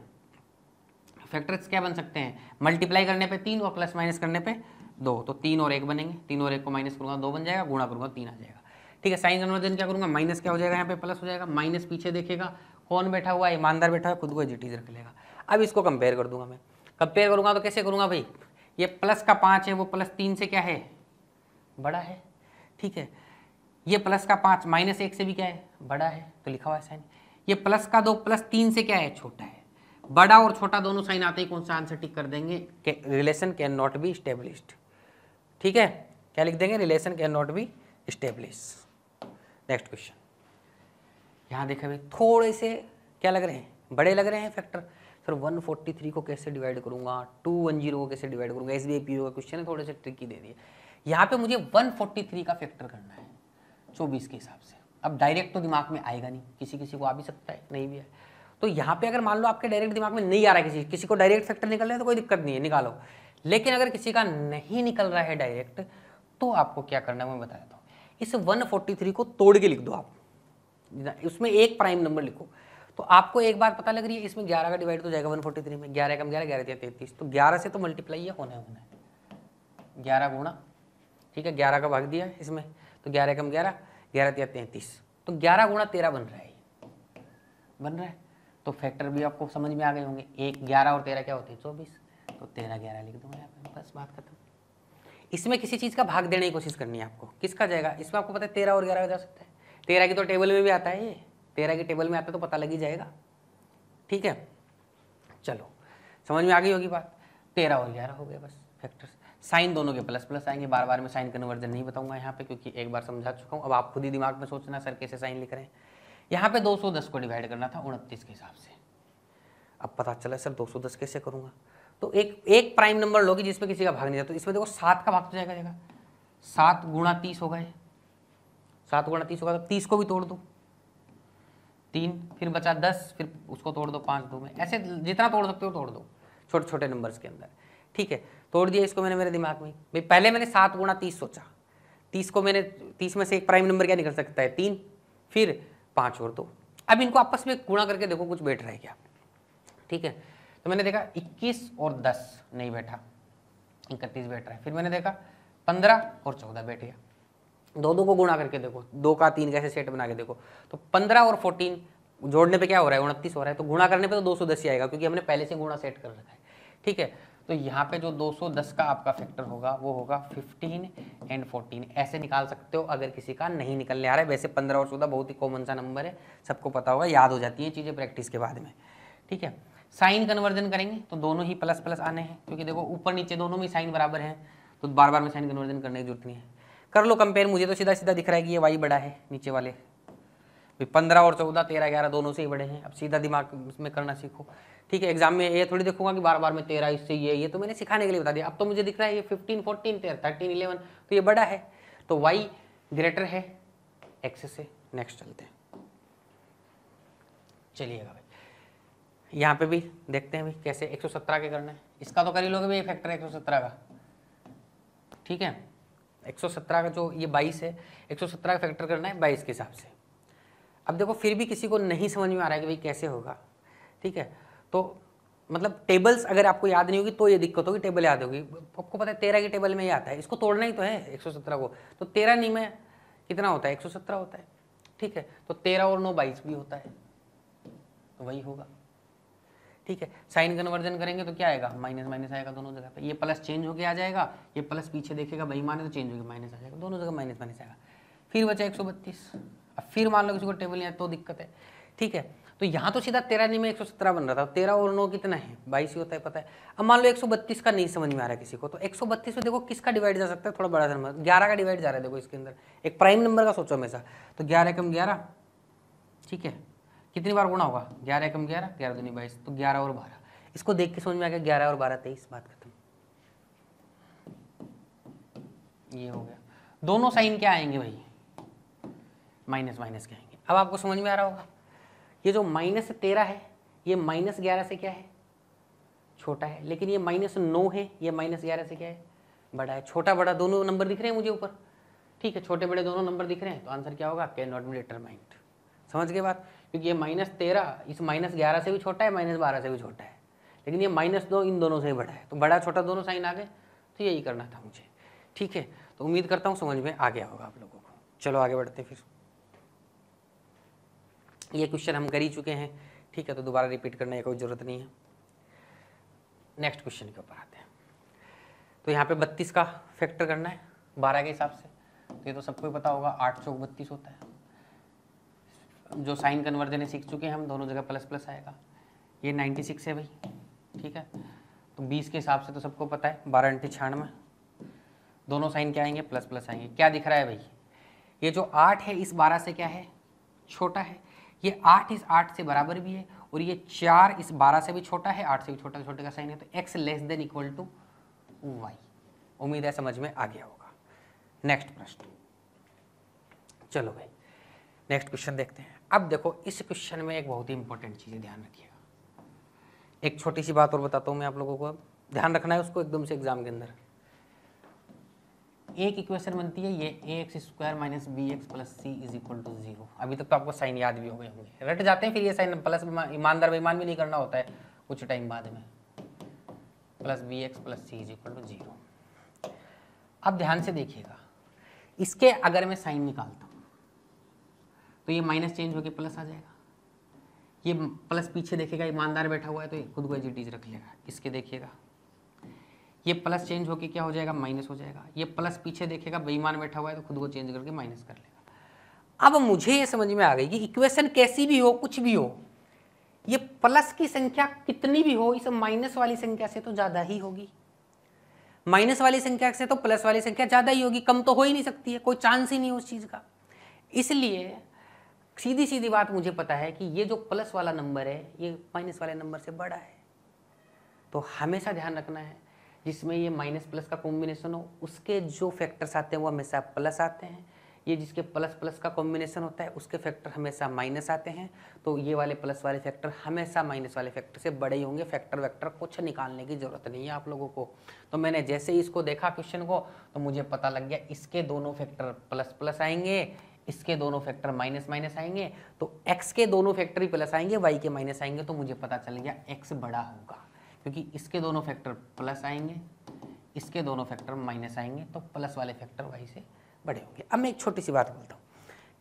Speaker 1: फैक्टर्स क्या बन सकते हैं मल्टीप्लाई करने पे तीन और प्लस माइनस करने पे दो तो तीन और एक बनेंगे तीन और एक को माइनस करूँगा दो बन जाएगा गुणा करूंगा तीन आ जाएगा ठीक है साइन कन्वर्जन क्या करूँगा माइनस क्या हो जाएगा यहाँ पे प्लस हो जाएगा माइनस पीछे देखेगा कौन बैठा हुआ है ईमानदार बैठा हुआ खुद को एजिटीज रख लेगा अब इसको कंपेयर कर दूंगा मैं कंपेयर करूंगा तो कैसे करूंगा भाई ये प्लस का पाँच है वो प्लस तीन से क्या है बड़ा है ठीक है ये प्लस का पाँच माइनस एक से भी क्या है बड़ा है तो लिखा हुआ है साइन ये प्लस का दो प्लस तीन से क्या है छोटा है बड़ा और छोटा दोनों साइन आते ही कौन सा आंसर टिक कर देंगे relation can not be established ठीक है क्या लिख देंगे relation can not be establish next question यहाँ देखा भाई थोड़े से क्या लग रहे हैं बड़े लग रहे हैं फैक्टर सर 143 को कैसे डिवाइड करूँगा 210 को कैसे डिवाइड करूँगा एस बी का क्वेश्चन है थोड़े से ट्रिकी दे दिए यहाँ पे मुझे 143 का फैक्टर करना है 24 के हिसाब से अब डायरेक्ट तो दिमाग में आएगा नहीं किसी किसी को आ भी सकता है नहीं भी है तो यहाँ पे अगर मान लो आपके डायरेक्ट दिमाग में नहीं आ रहा है किसी किसी को डायरेक्ट फैक्टर निकल रहा है तो कोई दिक्कत नहीं है निकालो लेकिन अगर किसी का नहीं निकल रहा है डायरेक्ट तो आपको क्या करना है मैं बताया इस 143 को तोड़ के लिख दो आप उसमें एक प्राइम नंबर लिखो तो आपको एक बात पता लग रही है इसमें 11 का डिवाइड हो जाएगा 143 में 11 कम 11 ग्यारह तैतीस तो 11 से तो मल्टीप्लाई है होना है होना है ग्यारह गुणा ठीक है 11 का भाग दिया इसमें तो 11 कम 11 ग्यारह तेरह तैंतीस तो 11 गुणा तेरह बन रहा है बन रहा है तो फैक्टर भी आपको समझ में आ गए होंगे एक ग्यारह और तेरह क्या होते हैं चौबीस तो तेरह ग्यारह लिख दूंगा बस बात खत्म इसमें किसी चीज़ का भाग देने की कोशिश करनी है आपको किसका जाएगा इसमें आपको पता है तेरह और ग्यारह का जा सकता है तेरह की तो टेबल में भी आता है ये तेरह की टेबल में आता है तो पता लग ही जाएगा ठीक है चलो समझ में आ गई होगी बात तेरह और ग्यारह हो गया बस फैक्टर्स साइन दोनों के प्लस प्लस आएंगे बार बार मैं साइन कन्वर्जन नहीं बताऊंगा यहाँ पे क्योंकि एक बार समझा चुका हूँ अब आप खुद ही दिमाग में सोचना सर कैसे साइन लिख रहे हैं यहाँ पे 210 को डिवाइड करना था उनतीस के हिसाब से अब पता चला सर 210 कैसे करूँगा तो एक एक प्राइम नंबर लोगे जिसमें किसी का भाग नहीं जाता तो इसमें देखो सात का भाग तो जाएगा जाएगा सात गुणा तीस होगा ये सात गुणा तीस होगा तो तीस को भी तोड़ दो तीन फिर बचा दस फिर उसको तोड़ दो पाँच दो में ऐसे जितना तोड़ सकते हो तोड़ दो छोटे छोटे नंबर्स के अंदर ठीक है तोड़ दिया इसको मैंने मेरे दिमाग में भाई पहले मैंने सात गुणा तीस सोचा तीस को मैंने तीस में से एक प्राइम नंबर क्या निकल सकता है तीन फिर पाँच और दो अब इनको आपस में गुणा करके देखो कुछ बैठ रहा है क्या ठीक है तो मैंने देखा 21 और 10 नहीं बैठा इकतीस बैठ रहा है फिर मैंने देखा 15 और 14 बैठ गया दो दो को गुणा करके देखो दो का तीन कैसे सेट बना के देखो तो 15 और 14 जोड़ने पे क्या हो रहा है उनतीस हो रहा है तो गुणा करने पे तो 210 ही आएगा क्योंकि हमने पहले से गुणा सेट कर रखा है ठीक है तो यहाँ पे जो 210 का आपका फैक्टर होगा वो होगा 15 एंड 14 ऐसे निकाल सकते हो अगर किसी का नहीं निकलने आ रहा है वैसे 15 और 14 बहुत ही कॉमन सा नंबर है सबको पता होगा याद हो जाती है चीज़ें प्रैक्टिस के बाद में ठीक है साइन कन्वर्जन करेंगे तो दोनों ही प्लस प्लस आने हैं क्योंकि देखो ऊपर नीचे दोनों में साइन बराबर है तो बार बार में साइन कन्वर्जन करने की जरूरत नहीं है कर लो कंपेयर मुझे तो सीधा सीधा दिख रहा है कि ये वाई बड़ा है नीचे वाले भाई पंद्रह और चौदह तेरह ग्यारह दोनों से ही बड़े हैं अब सीधा दिमाग में करना सीखो ठीक है एग्जाम में ये थोड़ी देखूंगा कि बार बार में तेरह इससे ये ये तो मैंने सिखाने के लिए बता दिया अब तो मुझे दिख रहा है ये फिफ्टीन फोर्टीन तेरह थर्टीन इलेवन तो ये बड़ा है तो वाई ग्रेटर है एक्स से नेक्स्ट चलते हैं चलिएगा भाई यहाँ पे भी देखते हैं भाई कैसे 117 के करना है इसका तो कर ही लोगे भाई फैक्टर है 117 का ठीक है 117 का जो ये 22 है 117 का फैक्टर करना है 22 के हिसाब से अब देखो फिर भी किसी को नहीं समझ में आ रहा है कि भाई कैसे होगा ठीक है तो मतलब टेबल्स अगर आपको याद नहीं होगी तो ये दिक्कत होगी टेबल याद होगी आपको पता है तेरह के टेबल में ही आता है इसको तोड़ना ही तो है एक सौ सत्रह को तो तेरह नहीं में कितना होता है एक सौ सत्रह होता है ठीक है तो तेरह और नौ बाईस भी होता है तो वही होगा ठीक है साइन कन्वर्जन करेंगे तो क्या आएगा माइनस माइनस आएगा दोनों जगह पे ये प्लस चेंज होकर आ जाएगा ये प्लस पीछे देखेगा वही माने तो चेंज होगी माइनस आ जाएगा दोनों जगह माइनस माइनस आएगा फिर बचा एक अब फिर मान लो किसी को टेबल या तो दिक्कत है ठीक है तो यहाँ तो सीधा तेरह नहीं में एक सौ सत्रह बन रहा था तेरह और नौ कितना है बाईस ही होता है पता है अब मान लो एक सौ बत्तीस का नहीं समझ में आ रहा है किसी को तो एक सौ बत्तीस में देखो किसका डिवाइड जा सकता है थोड़ा बड़ा नंबर ग्यारह का डिवाइड जा रहा है देखो इसके अंदर एक प्राइम नंबर का सोचो हमेशा तो ग्यारह कम ग्यारह ठीक है कितनी बार गुणा होगा ग्यारह एकम ग्यारह ग्यारह दूनी बाईस तो ग्यारह और बारह इसको देख के समझ में आ गया ग्यारह और बारह तेईस बात खत्म ये हो गया दोनों साइन क्या आएंगे भाई माइनस माइनस के आएंगे अब आपको समझ में आ रहा होगा ये जो माइनस तेरह है ये माइनस ग्यारह से क्या है छोटा है लेकिन ये माइनस नौ है ये माइनस ग्यारह से क्या है बड़ा है छोटा बड़ा दोनों नंबर दिख रहे हैं मुझे ऊपर ठीक है छोटे बड़े दोनों नंबर दिख रहे हैं तो आंसर क्या होगा कैन नॉट बी डिटरमाइंड समझ गए बात क्योंकि ये माइनस तेरह इस माइनस ग्यारह से भी छोटा है माइनस बारह से भी छोटा है लेकिन ये माइनस दो इन दोनों से ही बड़ा है तो बड़ा छोटा दोनों साइन आ गए तो यही करना था मुझे ठीक है तो उम्मीद करता हूँ समझ में आ गया होगा आप लोगों को चलो आगे बढ़ते फिर ये क्वेश्चन हम कर ही चुके हैं ठीक है तो दोबारा रिपीट करने की कोई ज़रूरत नहीं है नेक्स्ट क्वेश्चन के ऊपर आते हैं तो यहाँ पे बत्तीस का फैक्टर करना है बारह के हिसाब से तो ये तो सबको पता होगा आठ सौ बत्तीस होता है जो साइन कन्वर्जन है सीख चुके हैं हम दोनों जगह प्लस प्लस आएगा ये 96 है भाई ठीक है तो 20 के हिसाब से तो सबको पता है बारह छाण छियानवे दोनों साइन क्या आएंगे प्लस प्लस आएंगे क्या दिख रहा है भाई ये जो आठ है इस बारह से क्या है छोटा है ये आठ इस आठ से बराबर भी है और ये चार इस बारह से भी छोटा है आठ से भी छोटा छोटे का साइन है तो x less than equal to y उम्मीद है समझ में आ गया होगा नेक्स्ट प्रश्न चलो भाई नेक्स्ट क्वेश्चन देखते हैं अब देखो इस क्वेश्चन में एक बहुत ही इंपॉर्टेंट चीज़ है ध्यान रखिएगा एक छोटी सी बात और बताता हूँ मैं आप लोगों को अब ध्यान रखना है उसको एकदम से एग्जाम के अंदर एक इक्वेशन बनती है ये a x square minus b x plus c is equal to zero अभी तक तो आपको साइन याद भी हो गए होंगे रट जाते हैं फिर ये साइन प्लस ईमानदार बेईमान भी नहीं करना होता है कुछ टाइम बाद में plus b x plus c is equal to zero अब ध्यान से देखिएगा इसके अगर मैं साइन निकालता तो ये माइनस चेंज होकर प्लस आ जाएगा ये प्लस पीछे देखेगा ईमानदार बैठा हुआ है तो ये खुद को एजिटीज रख लेगा इसके देखिएगा ये प्लस चेंज होकर क्या हो जाएगा माइनस हो जाएगा ये प्लस पीछे देखेगा बेईमान बैठा हुआ है तो खुद को चेंज करके माइनस कर लेगा अब मुझे ये समझ में आ गई कि इक्वेशन कैसी भी हो कुछ भी हो ये प्लस की संख्या कितनी भी हो इस माइनस वाली संख्या से तो ज़्यादा ही होगी माइनस वाली संख्या से तो प्लस वाली संख्या ज़्यादा ही होगी कम तो हो ही नहीं सकती है कोई चांस ही नहीं उस चीज़ का इसलिए सीधी सीधी बात मुझे पता है कि ये जो प्लस वाला नंबर है ये माइनस वाले नंबर से बड़ा है तो हमेशा ध्यान रखना है जिसमें ये माइनस प्लस का कॉम्बिनेशन हो उसके जो फैक्टर्स आते हैं वो हमेशा प्लस आते हैं ये जिसके प्लस प्लस का कॉम्बिनेशन होता है उसके फैक्टर हमेशा माइनस आते हैं तो ये वाले प्लस वाले फैक्टर हमेशा माइनस वाले फैक्टर से बड़े ही होंगे फैक्टर वैक्टर कुछ निकालने की ज़रूरत नहीं है आप लोगों को तो मैंने जैसे ही इसको देखा क्वेश्चन को तो मुझे पता लग गया इसके दोनों फैक्टर प्लस प्लस आएंगे इसके दोनों फैक्टर माइनस माइनस आएंगे तो एक्स के दोनों फैक्टर ही प्लस आएंगे वाई के माइनस आएंगे तो मुझे पता चल गया एक्स बड़ा होगा क्योंकि इसके दोनों फैक्टर प्लस आएंगे इसके दोनों फैक्टर माइनस आएंगे तो प्लस वाले फैक्टर वाई से बड़े होंगे अब मैं एक छोटी सी बात बोलता हूँ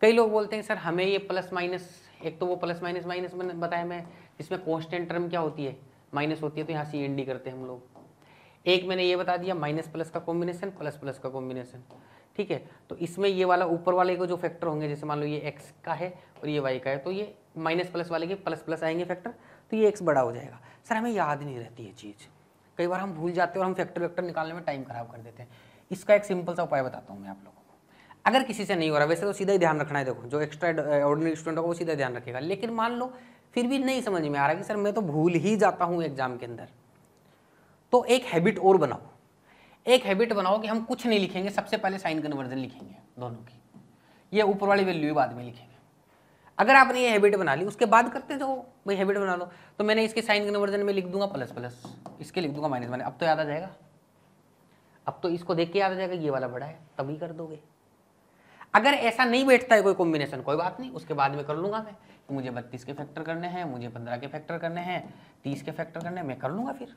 Speaker 1: कई लोग बोलते हैं सर हमें ये प्लस माइनस एक तो वो प्लस माइनस माइनस बताया मैं जिसमें कॉन्स्टेंट टर्म क्या होती है माइनस होती है तो यहाँ सी एन डी करते हैं हम लोग एक मैंने ये बता दिया माइनस प्लस का कॉम्बिनेशन प्लस प्लस का कॉम्बिनेशन ठीक है तो इसमें ये वाला ऊपर वाले के जो फैक्टर होंगे जैसे मान लो ये एक्स का है और ये वाई का है तो ये माइनस प्लस वाले के प्लस प्लस आएंगे फैक्टर तो ये एक्स बड़ा हो जाएगा सर हमें याद नहीं रहती है चीज़ कई बार हम भूल जाते हैं और हम फैक्टर वैक्टर निकालने में टाइम खराब कर देते हैं इसका एक सिंपल सा उपाय बताता हूँ मैं आप लोगों को अगर किसी से नहीं हो रहा वैसे तो सीधा ही ध्यान रखना है देखो जो एक्स्ट्रा ऑर्डिनरी स्टूडेंट होगा वो सीधा ध्यान रखेगा लेकिन मान लो फिर भी नहीं समझ में आ रहा कि सर मैं तो भूल ही जाता हूँ एग्जाम के अंदर तो एक हैबिट और बनाओ एक हैबिट बनाओ कि हम कुछ नहीं लिखेंगे सबसे पहले साइन कन्वर्जन लिखेंगे दोनों की ये ऊपर वाली वैल्यू बाद में लिखेंगे अगर आपने ये हैबिट बना ली उसके बाद करते जाओ भाई हैबिट बना लो तो मैंने इसके साइन कन्वर्जन में लिख दूंगा प्लस प्लस इसके लिख दूंगा माइनस माइनस अब तो याद आ जाएगा अब तो इसको देख के याद आ जाएगा ये वाला बड़ा है तभी कर दोगे अगर ऐसा नहीं बैठता है कोई कॉम्बिनेशन कोई बात नहीं उसके बाद में कर लूंगा मैं मुझे बत्तीस के फैक्टर करने हैं मुझे पंद्रह के फैक्टर करने हैं तीस के फैक्टर करने हैं मैं कर लूंगा फिर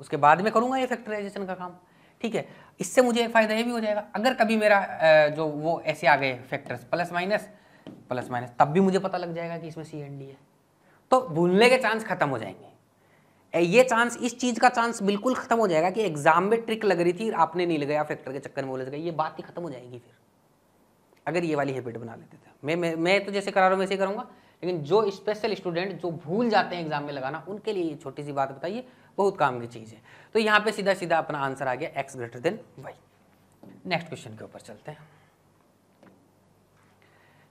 Speaker 1: उसके बाद में करूँगा ये फैक्टराइजेशन का काम ठीक है इससे मुझे एक फ़ायदा ये भी हो जाएगा अगर कभी मेरा जो वो ऐसे आ गए factors plus minus plus minus तब भी मुझे पता लग जाएगा कि इसमें सी एन डी है तो भूलने के चांस खत्म हो जाएंगे ये चांस इस चीज़ का चांस बिल्कुल खत्म हो जाएगा कि एग्जाम में ट्रिक लग रही थी आपने नहीं लगाया फैक्टर के चक्कर में बोले ये बात ही खत्म हो जाएगी फिर अगर ये वाली हैबिट बना लेते थे मैं मैं तो जैसे करा रहा हूँ वैसे ही करूँगा लेकिन जो स्पेशल स्टूडेंट जो भूल जाते हैं एग्जाम में लगाना उनके लिए छोटी सी बात बताइए बहुत काम की चीज़ है तो यहाँ पे सीधा सीधा अपना आंसर आ गया x greater than y next question के ऊपर चलते हैं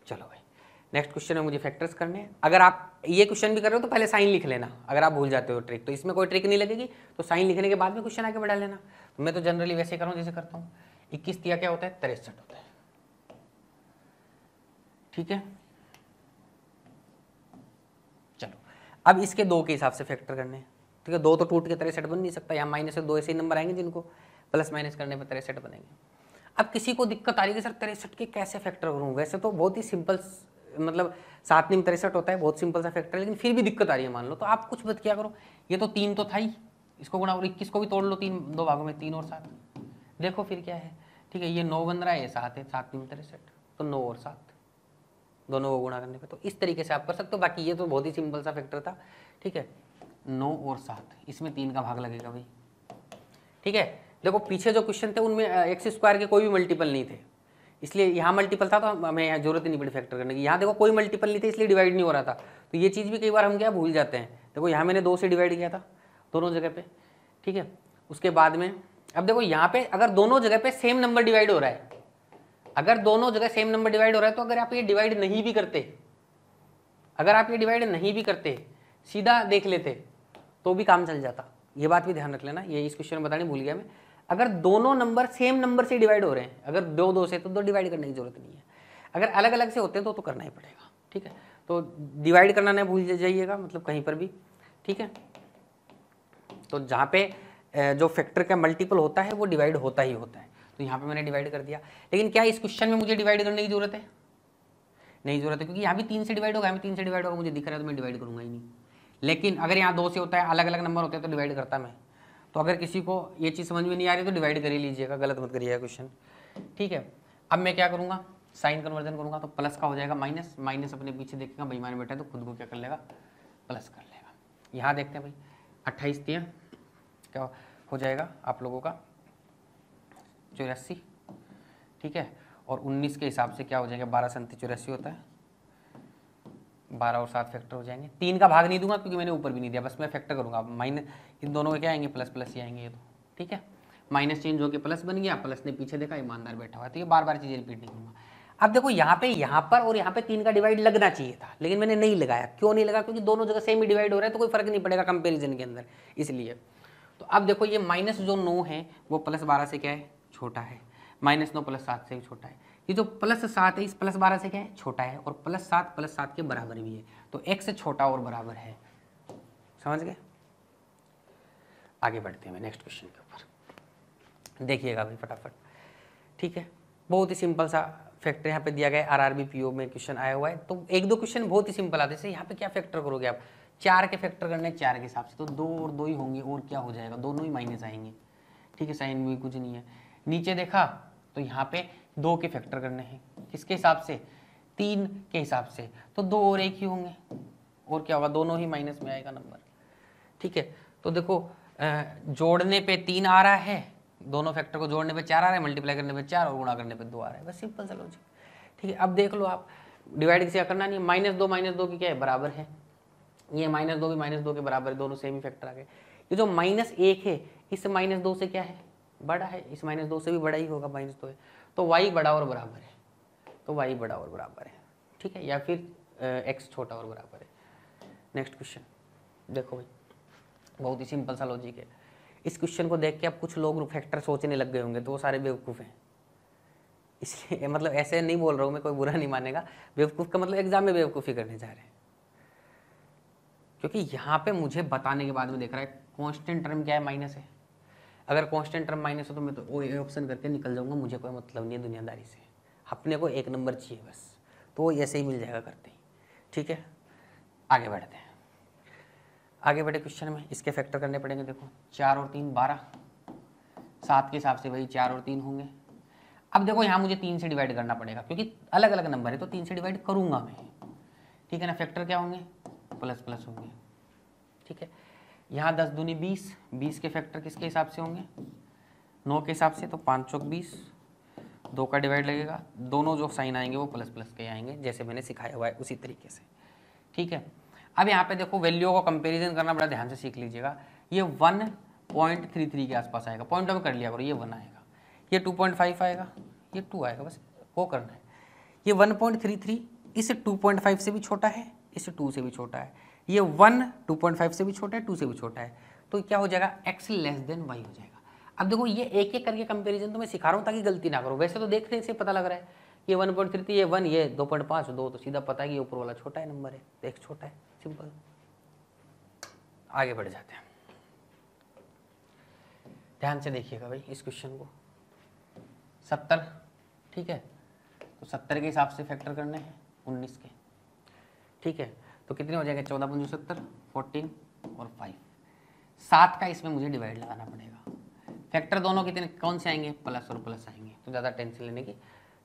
Speaker 1: चलो भाई नेक्स्ट क्वेश्चन में मुझे फैक्टर्स करने हैं अगर आप ये क्वेश्चन भी कर रहे हो तो पहले साइन लिख लेना अगर आप भूल जाते हो ट्रिक तो इसमें कोई ट्रिक नहीं लगेगी तो साइन लिखने के बाद में क्वेश्चन आगे बढ़ा लेना तो मैं तो जनरली वैसे करूँ जैसे करता हूँ इक्कीस तिया क्या होता है तिरसठ होता है ठीक है चलो अब इसके दो के हिसाब से फैक्टर करने हैं ठीक है दो तो टूट के सेट बन नहीं सकता यहाँ माइनस दो ऐसे ही नंबर आएंगे जिनको प्लस माइनस करने पर सेट बनेंगे अब किसी को दिक्कत आ रही है सर तिरसठ के कैसे फैक्टर करूँ वैसे तो बहुत ही सिंपल मतलब सात निम तिरसठ होता है बहुत सिंपल सा फैक्टर है लेकिन फिर भी दिक्कत आ रही है मान लो तो आप कुछ बत किया करो ये तो तीन तो था ही इसको गुणा और इक्कीस को भी तोड़ लो तीन दो भागों में तीन और सात देखो फिर क्या है ठीक है ये नौ बन रहा है ये सात है सात तीन तिरसठ तो नौ और सात दोनों को गुणा करने पर तो इस तरीके से आप कर सकते हो बाकी ये तो बहुत ही सिंपल सा फैक्टर था ठीक है नौ और सात इसमें तीन का भाग लगेगा भाई ठीक है देखो पीछे जो क्वेश्चन थे उनमें एक्स स्क्वायर के कोई भी मल्टीपल नहीं थे इसलिए यहाँ मल्टीपल था तो हमें यहाँ जरूरत ही नहीं पड़ी फैक्टर करने की यहाँ देखो कोई मल्टीपल नहीं थे इसलिए डिवाइड नहीं हो रहा था तो ये चीज़ भी कई बार हम क्या भूल जाते हैं देखो यहाँ मैंने दो से डिवाइड किया था दोनों जगह पे ठीक है उसके बाद में अब देखो यहाँ पर अगर दोनों जगह पर सेम नंबर डिवाइड हो रहा है अगर दोनों जगह सेम नंबर डिवाइड हो रहा है तो अगर आप ये डिवाइड नहीं भी करते अगर आप ये डिवाइड नहीं भी करते सीधा देख लेते तो भी काम चल जाता ये बात भी ध्यान रख लेना ये इस क्वेश्चन में बताने भूल गया मैं अगर दोनों नंबर सेम नंबर से डिवाइड हो रहे हैं अगर दो दो से तो दो डिवाइड करने की जरूरत नहीं है अगर अलग अलग से होते हैं तो तो करना ही पड़ेगा ठीक है तो डिवाइड करना नहीं भूल जाइएगा मतलब कहीं पर भी ठीक है तो जहाँ पे जो फैक्टर का मल्टीपल होता है वो डिवाइड होता ही होता है तो यहाँ पे मैंने डिवाइड कर दिया लेकिन क्या इस क्वेश्चन में मुझे डिवाइड करने की जरूरत है नहीं जरूरत है क्योंकि यहाँ भी तीन से डिवाइड होगा यहाँ भी तीन से डिवाइड होगा मुझे दिख रहा है तो मैं डिवाइड करूँगा ही नहीं लेकिन अगर यहाँ दो से होता है अलग अलग नंबर होते हैं तो डिवाइड करता मैं तो अगर किसी को ये चीज़ समझ में नहीं आ रही तो डिवाइड कर ही लीजिएगा गलत मत करिएगा क्वेश्चन ठीक है अब मैं क्या करूँगा साइन कन्वर्जन करूँगा तो प्लस का हो जाएगा माइनस माइनस अपने पीछे देखेगा बेईमान बैठा तो खुद को क्या कर लेगा प्लस कर लेगा यहाँ देखते हैं भाई अट्ठाईस तीन क्या हो जाएगा आप लोगों का चौरासी ठीक है और उन्नीस के हिसाब से क्या हो जाएगा बारह सन्ती चौरासी होता है बारह और सात फैक्टर हो जाएंगे तीन का भाग नहीं दूंगा क्योंकि मैंने ऊपर भी नहीं दिया बस मैं फैक्टर करूंगा माइनस इन दोनों के क्या आएंगे प्लस प्लस ही आएंगे ये तो ठीक है माइनस चेंज होकर प्लस बन गया प्लस ने पीछे देखा ईमानदार बैठा हुआ तो ये बार बार चीज़ें रिपीट नहीं करूंगा अब देखो यहाँ पे यहाँ पर और यहाँ पे तीन का डिवाइड लगना चाहिए था लेकिन मैंने नहीं लगाया क्यों नहीं लगा क्योंकि दोनों जगह सेम ही डिवाइड हो रहा है तो कोई फर्क नहीं पड़ेगा कंपेरिजन के अंदर इसलिए तो अब देखो ये माइनस जो नौ है वो प्लस बारह से क्या है छोटा है माइनस नौ प्लस सात से भी छोटा है ये जो प्लस सात है इस प्लस बारह से क्या है छोटा है और प्लस सात प्लस सात के बराबर भी है तो एक्स छोटा और बराबर है समझ गए आगे बढ़ते हैं नेक्स्ट क्वेश्चन के ऊपर देखिएगा भाई फटाफट ठीक है बहुत ही सिंपल सा फैक्टर यहाँ पे दिया गया R R B P O में क्वेश्चन आया हुआ है तो एक दो क्वेश्चन बहुत ही सिंपल आते हैं यहाँ पे क्या फैक्टर करोगे आप चार के फैक्टर करने चार के हिसाब से तो दो और दो ही होंगे और क्या हो जाएगा दोनों ही माइनस आएंगे ठीक है साइन में भी कुछ नहीं है नीचे देखा तो यहाँ पे दो के फैक्टर करने हैं किसके हिसाब से तीन के हिसाब से तो दो और एक ही होंगे और क्या होगा दोनों ही माइनस में आएगा नंबर ठीक है तो देखो जोड़ने पे तीन आ रहा है दोनों फैक्टर को जोड़ने पे चार आ रहा है मल्टीप्लाई करने पे चार और गुणा करने पे दो आ रहा है बस सिंपल सा लॉजिक ठीक है अब देख लो आप डिवाइड किसी का करना नहीं माइनस दो माइनस दो की क्या है बराबर है ये माइनस दो भी माइनस दो के बराबर है दोनों सेम ही फैक्टर आ गए ये जो माइनस एक है इस माइनस दो से क्या है बड़ा है इस माइनस दो से भी बड़ा ही होगा माइनस दो है तो वाई बड़ा और बराबर है तो वाई बड़ा और बराबर है ठीक है या फिर एक्स छोटा और बराबर है नेक्स्ट क्वेश्चन देखो भाई बहुत ही सिंपल सा लॉजिक है इस क्वेश्चन को देख के अब कुछ लोग फैक्टर सोचने लग गए होंगे तो वो सारे बेवकूफ़ हैं इसलिए मतलब ऐसे नहीं बोल रहा हूँ मैं कोई बुरा नहीं मानेगा बेवकूफ़ का मतलब एग्जाम में बेवकूफ़ी करने जा रहे हैं क्योंकि यहाँ पे मुझे बताने के बाद में देख रहा है कॉन्स्टेंट टर्म क्या है माइनस है अगर कॉन्स्टेंट टर्म माइनस हो तो मैं तो वो ऑप्शन करके निकल जाऊँगा मुझे कोई मतलब नहीं है दुनियादारी से अपने को एक नंबर चाहिए बस तो वो ऐसे ही मिल जाएगा करते ही ठीक है आगे बढ़ते हैं आगे बढ़े क्वेश्चन में इसके फैक्टर करने पड़ेंगे देखो चार और तीन बारह सात के हिसाब से वही चार और तीन होंगे अब देखो यहाँ मुझे तीन से डिवाइड करना पड़ेगा क्योंकि अलग अलग नंबर है तो तीन से डिवाइड करूँगा मैं ठीक है ना फैक्टर क्या होंगे प्लस प्लस होंगे यहाँ दस दूनी बीस बीस के फैक्टर किसके हिसाब से होंगे नौ के हिसाब से तो पाँच चौक बीस दो का डिवाइड लगेगा दोनों जो साइन आएंगे वो प्लस प्लस के आएंगे जैसे मैंने सिखाया हुआ है उसी तरीके से ठीक है अब यहाँ पे देखो वैल्यू का कंपेरिजन करना बड़ा ध्यान से सीख लीजिएगा ये वन पॉइंट थ्री थ्री के आसपास आएगा पॉइंट में कर लिया करो ये वन आएगा ये टू पॉइंट फाइव आएगा ये टू आएगा बस वो करना है ये वन पॉइंट थ्री थ्री इस टू पॉइंट फाइव से भी छोटा है इस टू से भी छोटा है ये वन टू पॉइंट फाइव से भी छोटा है टू से भी छोटा है तो क्या हो जाएगा एक्स लेस देन वाई हो जाएगा अब देखो ये एक एक करके कंपेरिजन तो मैं सिखा रहा हूँ ताकि गलती ना करो वैसे तो देखने से पता लग रहा है ये वन पॉइंट थ्री थी ये वन ये दो पॉइंट पाँच दो तो सीधा पता है कि ऊपर वाला छोटा है नंबर है तो एक छोटा है सिंपल आगे बढ़ जाते हैं ध्यान से देखिएगा भाई इस क्वेश्चन को सत्तर ठीक है तो सत्तर के हिसाब से फैक्टर करने हैं उन्नीस के ठीक है तो कितने हो जाएगा चौदह पंजू सत्तर फोर्टीन और फाइव सात का इसमें मुझे डिवाइड लगाना पड़ेगा फैक्टर दोनों कितने कौन से आएंगे प्लस और प्लस आएंगे तो ज़्यादा टेंशन लेने की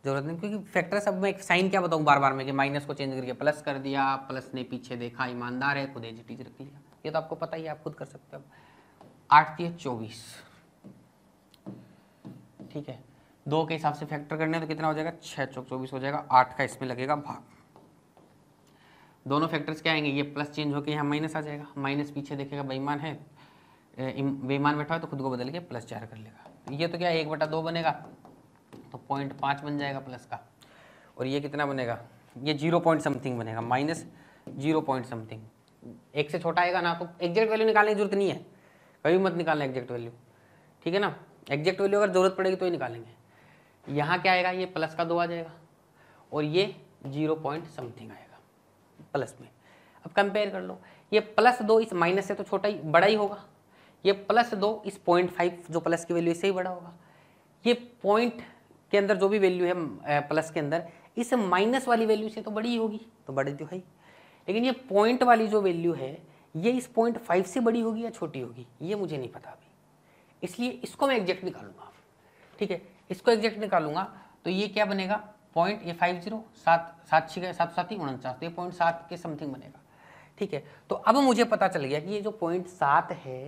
Speaker 1: जरूरत नहीं क्योंकि फैक्टर सब मैं एक साइन क्या बताऊँ बार बार में कि माइनस को चेंज करके प्लस कर दिया प्लस ने पीछे देखा ईमानदार है खुद एज रख लिया ये तो आपको पता ही है आप खुद कर सकते हो आठ तीस चौबीस ठीक है दो के हिसाब से फैक्टर करने तो कितना हो जाएगा छः चौक चौबीस हो जाएगा आठ का इसमें लगेगा भाग दोनों फैक्टर्स क्या आएंगे ये प्लस चेंज होकर यहाँ माइनस आ जाएगा माइनस पीछे देखेगा बेईमान है बेईमान बैठा है तो खुद को बदल के प्लस चार कर लेगा ये तो क्या एक बटा दो बनेगा तो पॉइंट पाँच बन जाएगा प्लस का और ये कितना बनेगा ये जीरो पॉइंट समथिंग बनेगा माइनस जीरो पॉइंट समथिंग एक से छोटा आएगा ना तो एग्जैक्ट वैल्यू निकालने की जरूरत नहीं है कभी मत निकालना एग्जैक्ट वैल्यू ठीक है ना एग्जैक्ट वैल्यू अगर जरूरत पड़ेगी तो ही निकालेंगे यहाँ क्या आएगा ये प्लस का दो आ जाएगा और ये जीरो पॉइंट समथिंग आएगा प्लस में अब कंपेयर कर लो ये प्लस दो इस माइनस से तो छोटा ही बड़ा ही होगा ये प्लस दो इस पॉइंट फाइव जो प्लस की वैल्यू इससे ही बड़ा होगा ये पॉइंट के अंदर जो भी वैल्यू है प्लस के अंदर इस माइनस वाली वैल्यू से तो बड़ी ही होगी तो बड़ी तो है लेकिन ये पॉइंट वाली जो वैल्यू है ये इस पॉइंट फाइव से बड़ी होगी या छोटी होगी ये मुझे नहीं पता अभी इसलिए इसको मैं एग्जैक्ट निकालूंगा ठीक है इसको एग्जैक्ट निकालूंगा तो ये क्या बनेगा पॉइंट ये फाइव जीरो सात सात छः सात सात ही उनचास तो ये पॉइंट सात के समथिंग बनेगा ठीक है तो अब मुझे पता चल गया कि ये जो पॉइंट सात है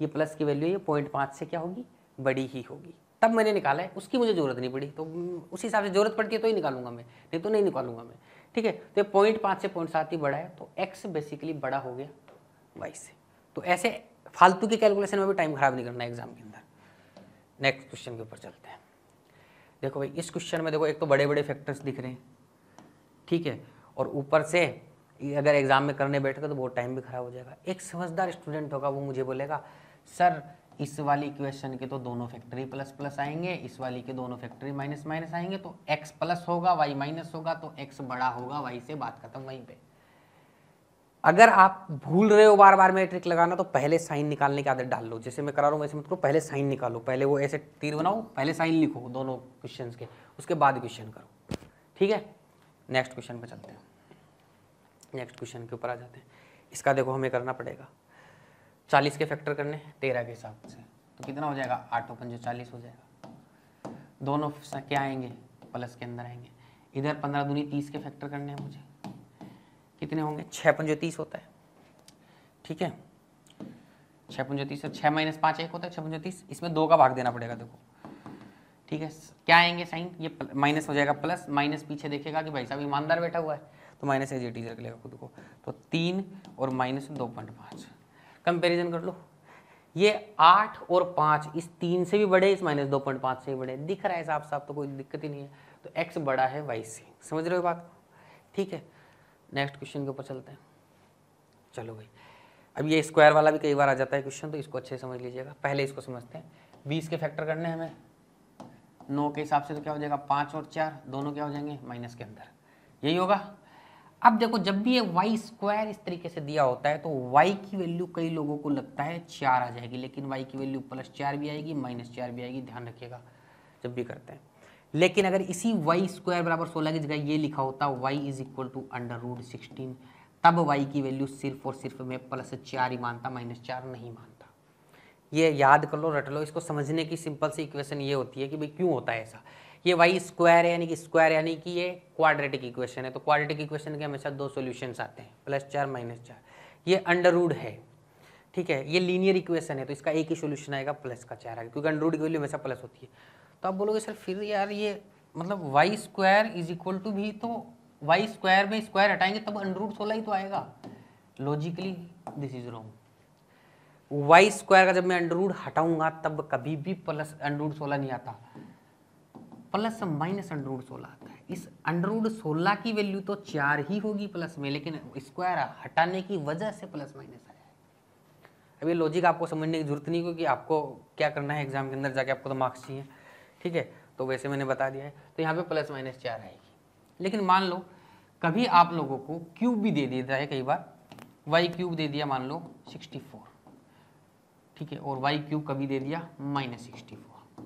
Speaker 1: ये प्लस की वैल्यू ये पॉइंट पाँच से क्या होगी बड़ी ही होगी तब मैंने निकाला है उसकी मुझे ज़रूरत नहीं पड़ी तो उस हिसाब से ज़रूरत पड़ती है तो ही निकालूंगा मैं नहीं तो नहीं निकालूंगा मैं ठीक है तो ये पॉइंट पाँच से पॉइंट सात ही बड़ा है तो एक्स बेसिकली बड़ा हो गया वाई से तो ऐसे फालतू की कैलकुलेशन में भी टाइम खराब नहीं करना एग्जाम के अंदर नेक्स्ट क्वेश्चन के ऊपर चलते हैं देखो भाई इस क्वेश्चन में देखो एक तो बड़े बड़े फैक्टर्स दिख रहे हैं ठीक है और ऊपर से अगर एग्ज़ाम में करने बैठेगा तो बहुत टाइम भी खराब हो जाएगा एक समझदार स्टूडेंट होगा वो मुझे बोलेगा सर इस वाली इक्वेशन के तो दोनों फैक्ट्री प्लस प्लस आएंगे इस वाली के दोनों फैक्ट्री माइनस माइनस आएंगे तो एक्स प्लस होगा वाई माइनस होगा तो एक्स बड़ा होगा वाई से बात खत्म वहीं पर अगर आप भूल रहे हो बार बार में ट्रिक लगाना तो पहले साइन निकालने की आदत डाल लो जैसे मैं करा रहा हूँ वैसे मत करो पहले साइन निकालो पहले वो ऐसे तीर बनाओ पहले साइन लिखो दोनों क्वेश्चन के उसके बाद क्वेश्चन करो ठीक है नेक्स्ट क्वेश्चन पर चलते हैं नेक्स्ट क्वेश्चन के ऊपर आ जाते हैं इसका देखो हमें करना पड़ेगा चालीस के फैक्टर करने हैं तेरह के हिसाब से तो कितना हो जाएगा आठ ओपन जो चालीस हो जाएगा दोनों क्या आएंगे प्लस के अंदर आएंगे इधर पंद्रह दूनी तीस के फैक्टर करने हैं मुझे कितने होंगे छः पंजो तीस होता है ठीक है छः पंजो तीस और छः माइनस पाँच एक होता है छः पंजो तीस इसमें दो का भाग देना पड़ेगा देखो ठीक है क्या आएंगे साइन ये माइनस हो जाएगा प्लस माइनस पीछे देखेगा कि भाई साहब ईमानदार बैठा हुआ है तो माइनस एज एट रख लेगा खुद को तो तीन और माइनस दो पॉइंट पाँच कंपेरिजन कर लो ये आठ और पाँच इस तीन से भी बड़े इस माइनस दो पॉइंट पाँच से भी बड़े दिख रहा है साफ साफ तो कोई दिक्कत ही नहीं है तो एक्स बड़ा है वाई से समझ रहे हो बात ठीक है नेक्स्ट क्वेश्चन के ऊपर चलते हैं चलो भाई अब ये स्क्वायर वाला भी कई बार आ जाता है क्वेश्चन तो इसको अच्छे से समझ लीजिएगा पहले इसको समझते हैं बीस के फैक्टर करने हमें नौ के हिसाब से तो क्या हो जाएगा पाँच और चार दोनों क्या हो जाएंगे माइनस के अंदर यही होगा अब देखो जब भी ये वाई स्क्वायर इस तरीके से दिया होता है तो वाई की वैल्यू कई लोगों को लगता है चार आ जाएगी लेकिन वाई की वैल्यू प्लस चार भी आएगी माइनस चार भी आएगी ध्यान रखिएगा जब भी करते हैं लेकिन अगर इसी वाई स्क्वायर बराबर सोलह की जगह ये लिखा होता y is equal to under root sixteen तब वाई की वैल्यू सिर्फ और सिर्फ मैं प्लस चार ही मानता माइनस चार नहीं मानता ये याद कर लो रट लो इसको समझने की सिंपल सी इक्वेशन ये होती है कि भाई क्यों होता है ऐसा ये वाई स्क्वायर है यानी कि स्क्वायर यानी कि ये क्वाड्रेटिक इक्वेशन है तो क्वाड्रेटिक इक्वेशन के हमेशा दो सोल्यूशन आते हैं प्लस चार माइनस चार ये अंडररूड है ठीक है ये लीनियर इक्वेशन है तो इसका एक ही सोल्यूशन आएगा प्लस का चार आएगा क्योंकि अंडररूड की वैल्यू हमेशा प्लस होती है तो आप बोलोगे सर फिर यार ये मतलब y square is equal to भी तो वाई स्क्वायर में स्क्वायर हटाएंगे तब अंडरूट सोलह ही तो आएगा logically this is wrong y square का जब मैं अंडरूट हटाऊंगा तब कभी भी प्लस अंडरूट सोलह नहीं आता प्लस माइनस अंडरूट सोलह आता है इस अंडरूट सोलह की वैल्यू तो चार ही होगी प्लस में लेकिन स्क्वायर हटाने की वजह से प्लस माइनस आया है लॉजिक आपको समझने की जरूरत नहीं क्योंकि आपको क्या करना है एग्जाम के अंदर जाके आपको तो मार्क्स चाहिए ठीक है तो वैसे मैंने बता दिया है तो यहाँ पे प्लस माइनस चार आएगी लेकिन मान लो कभी आप लोगों को क्यूब भी दे देता है कई बार वाई क्यूब दे दिया मान लो सिक्सटी फोर ठीक है और वाई क्यूब कभी दे दिया माइनस सिक्सटी फोर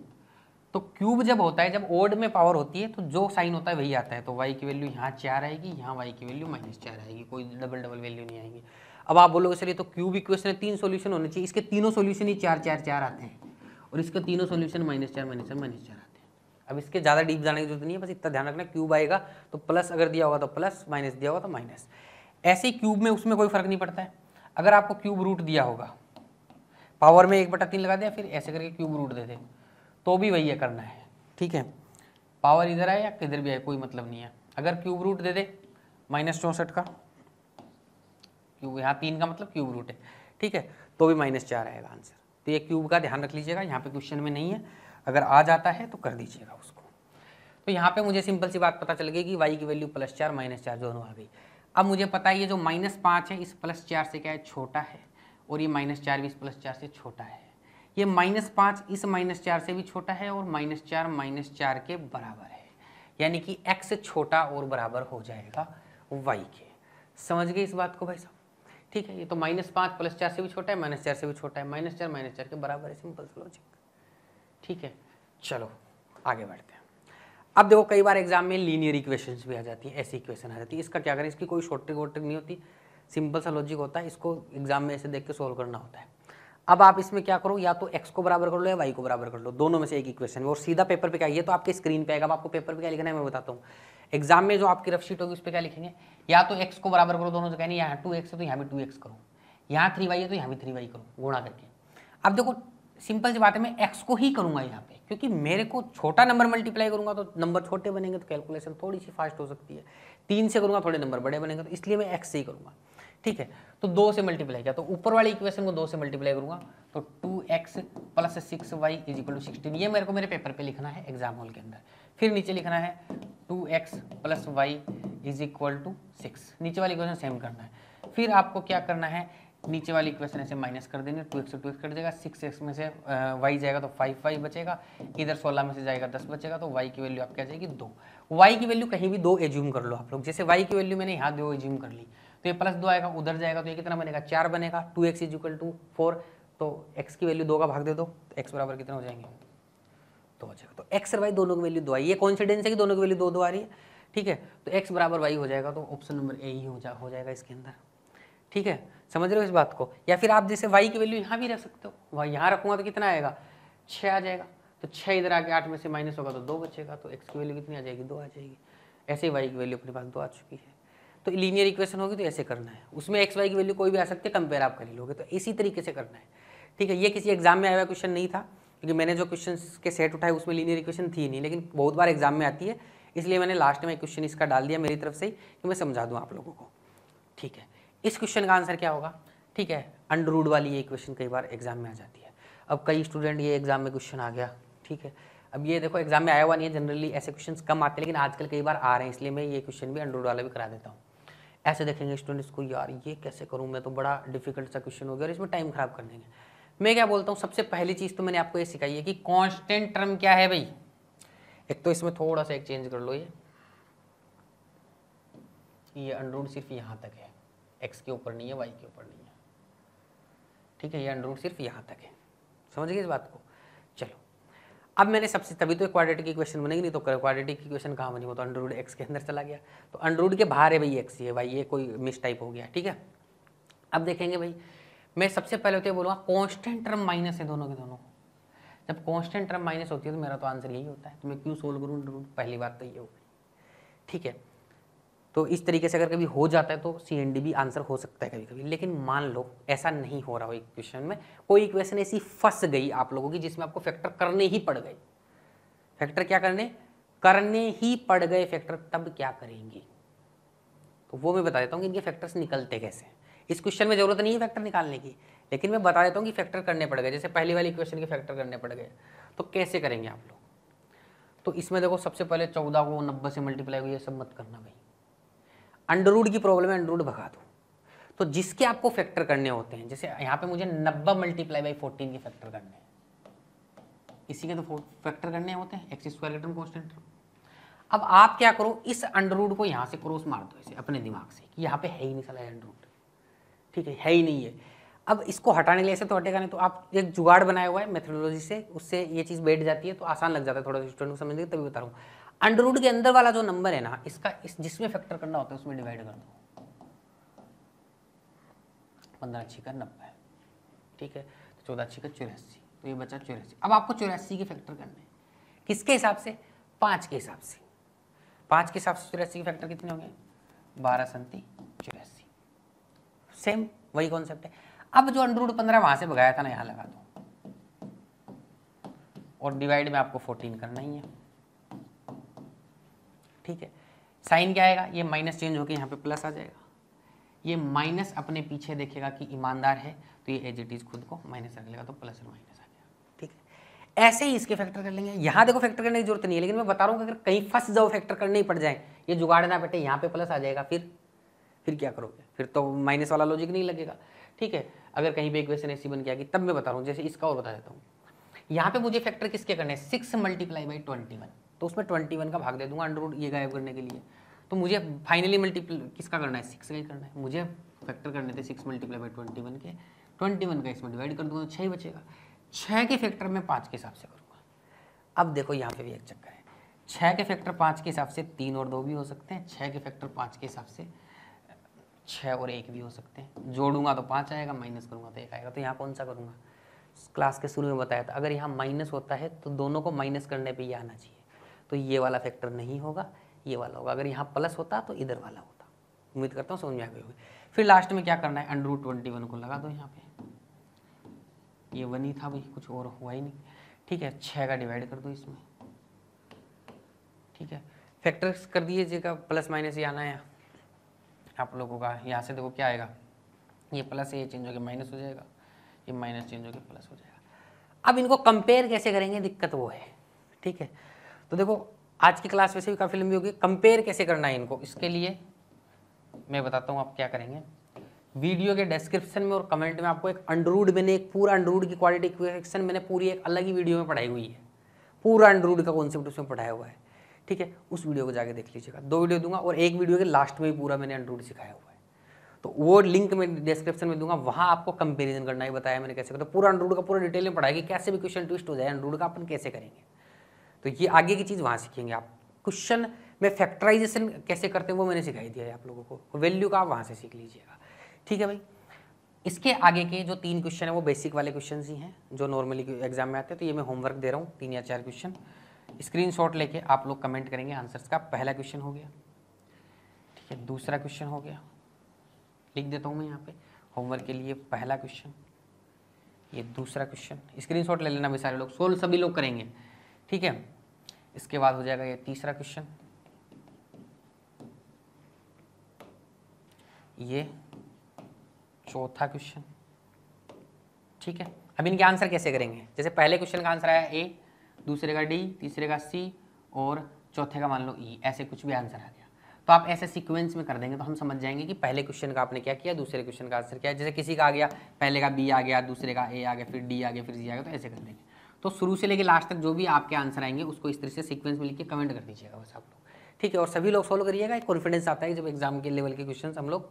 Speaker 1: तो क्यूब जब होता है जब ओड में पावर होती है तो जो साइन होता है वही आता है तो वाई की वैल्यू यहाँ चार आएगी यहाँ वाई की वैल्यू माइनस चार आएगी कोई डबल डबल वैल्यू नहीं आएगी अब आप बोलोगे चलिए तो क्यूब इक्वेशन है तीन सोल्यूशन होने चाहिए इसके तीनों सोल्यूशन ही चार चार चार आते हैं और इसके तीनों सोल्यूशन माइनस चार माइनस चार माइनस चार आते हैं अब इसके ज़्यादा डीप जाने की जरूरत नहीं है बस इतना ध्यान रखना क्यूब आएगा तो प्लस अगर दिया होगा तो प्लस माइनस दिया होगा तो माइनस ऐसे ही क्यूब में उसमें कोई फर्क नहीं पड़ता है अगर आपको क्यूब रूट दिया होगा पावर में एक बटा तीन लगा दिया फिर ऐसे करके क्यूब रूट दे दे तो भी वही है करना है ठीक है पावर इधर आए या किधर भी आए कोई मतलब नहीं है अगर क्यूब रूट दे दे माइनस चौंसठ का क्यूब यहाँ तीन का मतलब क्यूब रूट है ठीक है तो भी माइनस चार आएगा आंसर तो ये क्यूब का ध्यान रख लीजिएगा यहाँ पे क्वेश्चन में नहीं है अगर आ जाता है तो कर दीजिएगा उसको तो यहाँ पे मुझे सिंपल सी बात पता चल गई कि वाई की वैल्यू प्लस चार माइनस चार दोनों आ गई अब मुझे पता है ये जो माइनस पाँच है इस प्लस चार से क्या है छोटा है और ये माइनस चार भी इस प्लस चार से छोटा है ये माइनस पाँच इस माइनस चार से भी छोटा है और माइनस चार माइनस चार के बराबर है यानी कि एक्स छोटा और बराबर हो जाएगा वाई के समझ गए इस बात को भाई साहब ठीक है ये तो माइनस पाँच प्लस चार से भी छोटा है माइनस चार से भी छोटा है माइनस चार माइनस चार के बराबर है सिंपल लॉजिक ठीक है चलो आगे बढ़ते हैं अब देखो कई बार एग्जाम में लीनियर इक्वेशन भी आ जाती है ऐसी इक्वेशन आ जाती है इसका क्या करें इसकी कोई शॉर्ट ट्रिक नहीं होती सिंपल सा लॉजिक होता है इसको एग्जाम में ऐसे देख के सोल्व करना होता है अब आप इसमें क्या करो या तो एक्स को बराबर कर लो या वाई को बराबर कर लो दोनों में से एक इक्वेशन और सीधा पेपर पे क्या ये तो आपके स्क्रीन पे आएगा आपको पेपर पे क्या लिखना है मैं बताता हूँ एग्जाम में जो आपकी रफ शीट होगी उस पर क्या लिखेंगे या तो एक्स को बराबर करो दोनों जगह नहीं यहाँ टू एक्स है तो यहाँ भी टू एक्स करो यहाँ थ्री वाई है तो यहाँ भी थ्री वाई करो गुणा करके अब देखो सिंपल सी बात है मैं एक्स को ही करूँगा यहाँ पे क्योंकि मेरे को छोटा नंबर मल्टीप्लाई करूँगा तो नंबर छोटे बनेंगे तो कैलकुलेशन थोड़ी सी फास्ट हो सकती है तीन से करूँगा थोड़े नंबर बड़े बनेंगे तो इसलिए मैं एक्स से ही करूँगा ठीक है तो दो से मल्टीप्लाई किया तो ऊपर वाली इक्वेशन को दो से मल्टीप्लाई करूँगा तो two x plus six y is equal to sixteen ये मेरे को मेरे पेपर पे लिखना है एग्जाम हॉल के अंदर फिर नीचे लिखना है two x plus y is equal to six नीचे वाली इक्वेशन सेम करना है फिर आपको क्या करना है नीचे वाली इक्वेशन ऐसे माइनस कर देंगे two x two x cut जाएगा सिक्स एक्स में से वाई जाएगा तो फाइव वाई बचेगा इधर सोलह में से जाएगा दस बचेगा तो वाई की वैल्यू आप क्या जाएगी दो वाई की वैल्यू कहीं भी दो एज्यूम कर लो आप लोग जैसे वाई की वैल्यू मैंने यहाँ दो एज्यूम कर ली तो ये प्लस दो आएगा उधर जाएगा तो ये कितना बनेगा चार बनेगा two x equal to four तो एक्स की वैल्यू दो का भाग दे दो एक्स बराबर कितना हो जाएंगे तो हो जाएगा अच्छा, तो एक्स और वाई दोनों की वैल्यू दो आई ये कॉन्फिडेंस है कि दोनों की वैल्यू दो दो आ रही है ठीक है तो एक्स बराबर वाई हो जाएगा तो ऑप्शन नंबर ए ही हो, जा, हो जाएगा इसके अंदर ठीक है समझ रहे हो इस बात को या फिर आप जैसे वाई की वैल्यू यहाँ भी रख सकते हो वाई यहाँ रखूँगा तो कितना आएगा छः आ जाएगा तो छः इधर आके आठ में से माइनस होगा तो दो बचेगा तो एक्स की वैल्यू कितनी आ जाएगी दो आ जाएगी ऐसे ही वाई की वैल्यू अपने पास दो आ चुकी है तो लीनियर इक्वेशन होगी तो ऐसे करना है उसमें एक्स वाई की वैल्यू कोई भी आ सकती है कंपेयर आप कर लोगे तो इसी तरीके से करना है ठीक है ये किसी एग्जाम में आया हुआ क्वेश्चन नहीं था क्योंकि मैंने जो क्वेश्चन के सेट उठाए उसमें लीनियर इक्वेशन थी नहीं लेकिन बहुत बार एग्जाम में आती है इसलिए मैंने लास्ट में क्वेश्चन इसका डाल दिया मेरी तरफ से ही कि मैं समझा दूँ आप लोगों को ठीक है इस क्वेश्चन का आंसर क्या होगा ठीक है अंडर रूड वाली ये क्वेश्चन कई बार एग्जाम में आ जाती है अब कई स्टूडेंट ये एग्जाम में क्वेश्चन आ गया ठीक है अब ये देखो एग्जाम में आया हुआ नहीं है जनरली ऐसे क्वेश्चन कम आते हैं लेकिन आजकल कई बार आ रहे हैं इसलिए मैं ये क्वेश्चन भी अंडर रूड वाला भी करा देता हूँ ऐसे देखेंगे स्टूडेंट्स को यार ये कैसे करूँ मैं तो बड़ा डिफिकल्ट सा क्वेश्चन हो गया और इसमें टाइम खराब कर देंगे मैं क्या बोलता हूँ सबसे पहली चीज़ तो मैंने आपको ये सिखाई है कि कांस्टेंट टर्म क्या है भाई एक तो इसमें थोड़ा सा एक चेंज कर लो ये ये अंडरूट सिर्फ यहाँ तक है एक्स के ऊपर नहीं है वाई के ऊपर नहीं है ठीक है ये अंडरूट सिर्फ यहाँ तक है समझ गए इस बात को चलो अब मैंने सबसे तभी तो क्वाड्रेटिक इक्वेशन बनेगी नहीं तो क्वाड्रेटिक इक्वेशन कहाँ बनी वो तो अंडरूट एक्स के अंदर चला गया तो अंडरूट के बाहर है भाई एक्स ये भाई ये कोई मिस टाइप हो गया ठीक है अब देखेंगे भाई मैं सबसे पहले तो ये बोलूँगा कॉन्स्टेंट टर्म माइनस है दोनों के दोनों जब कॉन्स्टेंट टर्म माइनस होती है तो मेरा तो आंसर यही होता है तो मैं क्यों सोल्व करूँ पहली बात तो ये हो गई ठीक है तो इस तरीके से अगर कभी हो जाता है तो सी एन डी भी आंसर हो सकता है कभी कभी लेकिन मान लो ऐसा नहीं हो रहा हो इक्वेशन में कोई इक्वेशन ऐसी फंस गई आप लोगों की जिसमें आपको फैक्टर करने ही पड़ गए फैक्टर क्या करने करने ही पड़ गए फैक्टर तब क्या करेंगे तो वो मैं बता देता हूँ कि इनके फैक्टर्स निकलते कैसे इस क्वेश्चन में जरूरत नहीं है फैक्टर निकालने की लेकिन मैं बता देता हूँ कि फैक्टर करने पड़ गए जैसे पहली वाली क्वेश्चन के फैक्टर करने पड़ गए तो कैसे करेंगे आप लोग तो इसमें देखो सबसे पहले चौदह को नब्बे से मल्टीप्लाई हुई ये सब मत करना भाई अंडरवुड की प्रॉब्लम है अंडरवुड भगा दो तो जिसके आपको फैक्टर करने होते हैं जैसे यहाँ पे मुझे नब्बे मल्टीप्लाई बाई फोर्टीन के फैक्टर करने हैं इसी के तो फैक्टर करने होते हैं एक्स स्क्वायर रिटर्न कॉन्स्टेंट अब आप क्या करो इस अंडरवुड को यहाँ से क्रॉस मार दो इसे अपने दिमाग से कि यहाँ पे है ही नहीं सला अंडरवुड ठीक है है ही नहीं है अब इसको हटाने के लिए ऐसे तो हटेगा नहीं तो आप एक जुगाड़ बनाया हुआ है मेथोडोलॉजी से उससे ये चीज़ बैठ जाती है तो आसान लग जाता है थोड़ा स्टूडेंट को समझने तभी बता रहा हूँ अंडर के अंदर वाला जो नंबर है ना इसका इस जिसमें फैक्टर करना होता है उसमें डिवाइड कर दो पंद्रह अच्छी का नब्बे ठीक है तो चौदह अच्छी का चौरासी तो ये बचा चौरासी अब आपको चौरासी के फैक्टर करने किसके हिसाब से पाँच के हिसाब से पाँच के हिसाब से चौरासी के फैक्टर कितने होंगे बारह सन्ती चौरासी सेम वही कॉन्सेप्ट है अब जो अंडर रूट पंद्रह वहां से भगाया था ना यहां लगा दो और डिवाइड में आपको फोर्टीन करना ही है ठीक है साइन क्या आएगा ये माइनस चेंज होकर यहाँ पे प्लस आ जाएगा ये माइनस अपने पीछे देखेगा कि ईमानदार है तो ये एज इट इज खुद को माइनस रख लेगा तो प्लस और माइनस आ गया ठीक है ऐसे ही इसके फैक्टर कर लेंगे यहां देखो फैक्टर करने की जरूरत नहीं है लेकिन मैं बता रहा हूं कि अगर कहीं फंस जाओ फैक्टर करने ही पड़ जाए ये जुगाड़ ना बेटे यहां पे प्लस आ जाएगा फिर फिर क्या करोगे फिर तो माइनस वाला लॉजिक नहीं लगेगा ठीक है अगर कहीं पर इक्वेशन ऐसी बन गया कि तब मैं बता रहा हूँ जैसे इसका और बता देता हूँ यहाँ पे मुझे फैक्टर किसके करने है six multiply by twenty one तो उसमें ट्वेंटी वन का भाग दे दूंगा अंडर ये गायब करने के लिए तो मुझे फाइनली मल्टीप्लाई किसका करना है सिक्स का ही करना है मुझे फैक्टर करने थे six multiply by twenty one के ट्वेंटी वन का इसमें डिवाइड कर दूंगा तो छः बचेगा छः के फैक्टर मैं पाँच के हिसाब से करूँगा अब देखो यहाँ पे भी एक चक्कर है छः के फैक्टर पाँच के हिसाब से तीन और दो भी हो सकते हैं छः के फैक्टर पाँच के हिसाब से छः और एक भी हो सकते हैं जोड़ूंगा तो पाँच आएगा माइनस करूँगा तो एक आएगा तो यहाँ कौन सा करूँगा क्लास के शुरू में बताया था अगर यहाँ माइनस होता है तो दोनों को माइनस करने पे ही आना चाहिए तो ये वाला फैक्टर नहीं होगा ये वाला होगा अगर यहाँ प्लस होता तो इधर वाला होता उम्मीद करता हूँ समझ में आ गई होगी फिर लास्ट में क्या करना है अंडरूट ट्वेंटी वन को लगा दो यहाँ पे ये वन ही था भाई कुछ और हुआ ही नहीं ठीक है छः का डिवाइड कर दो इसमें ठीक है फैक्टर्स कर दीजिएगा प्लस माइनस ही आना है आप लोगों का यहाँ से देखो क्या आएगा ये प्लस ये चेंज हो गया माइनस हो जाएगा ये माइनस चेंज हो गया प्लस हो जाएगा अब इनको कंपेयर कैसे करेंगे दिक्कत वो है ठीक है तो देखो आज की क्लास वैसे भी काफ़ी लंबी होगी कंपेयर कैसे करना है इनको इसके लिए मैं बताता हूँ आप क्या करेंगे वीडियो के डिस्क्रिप्शन में और कमेंट में आपको एक अंडरूड मैंने एक पूरा अंडरूड की क्वालिटी क्वेश्चन मैंने पूरी एक अलग ही वीडियो में पढ़ाई हुई है पूरा अंडरूड का कॉन्सेप्ट उसमें पढ़ाया हुआ है ठीक है उस वीडियो को जाके देख लीजिएगा दो वीडियो दूंगा और एक वीडियो के लास्ट में भी पूरा मैंने एंड्रॉइड सिखाया हुआ है तो वो लिंक मैं डिस्क्रिप्शन में दूंगा वहाँ आपको कंपेरिजन करना ही बताया मैंने कैसे करता तो पूरा एंड्रॉइड का पूरा डिटेल में पढ़ाएगी कैसे भी क्वेश्चन ट्विस्ट हो जाए एंड्रॉइड का अपन कैसे करेंगे तो ये आगे की चीज़ वहाँ सीखेंगे आप क्वेश्चन में फैक्टराइजेशन कैसे करते हैं वो मैंने सिखाई दिया है आप लोगों को वैल्यू का आप वहाँ से सीख लीजिएगा ठीक है भाई इसके आगे के जो तीन क्वेश्चन है वो बेसिक वाले क्वेश्चन ही हैं जो नॉर्मली एग्जाम में आते हैं तो ये मैं होमवर्क दे रहा हूँ तीन या चार क्वेश्चन स्क्रीनशॉट लेके आप लोग कमेंट करेंगे आंसर्स का पहला क्वेश्चन हो गया ठीक है दूसरा क्वेश्चन हो गया लिख देता हूँ मैं यहाँ पे होमवर्क के लिए पहला क्वेश्चन ये दूसरा क्वेश्चन स्क्रीनशॉट ले लेना भी सारे लोग सोल सभी लोग करेंगे ठीक है इसके बाद हो जाएगा ये तीसरा क्वेश्चन ये चौथा क्वेश्चन ठीक है अब इनके आंसर कैसे करेंगे जैसे पहले क्वेश्चन का आंसर आया ए दूसरे का डी तीसरे का सी और चौथे का मान लो ई ऐसे कुछ भी आंसर आ गया तो आप ऐसे सीक्वेंस में कर देंगे तो हम समझ जाएंगे कि पहले क्वेश्चन का आपने क्या किया दूसरे क्वेश्चन का आंसर क्या है जैसे किसी का आ गया पहले का बी आ गया दूसरे का ए आ गया फिर डी आ गया फिर जी आ गया तो ऐसे कर देंगे तो शुरू से लेकर लास्ट तक जो भी आपके आंसर आएंगे उसको इस तरह से सीक्वेंस में लिख के कमेंट कर दीजिएगा बस आप लोग ठीक है और सभी लोग सॉल्व करिएगा एक कॉन्फिडेंस आता है जब एग्जाम के लेवल के क्वेश्चन हम लोग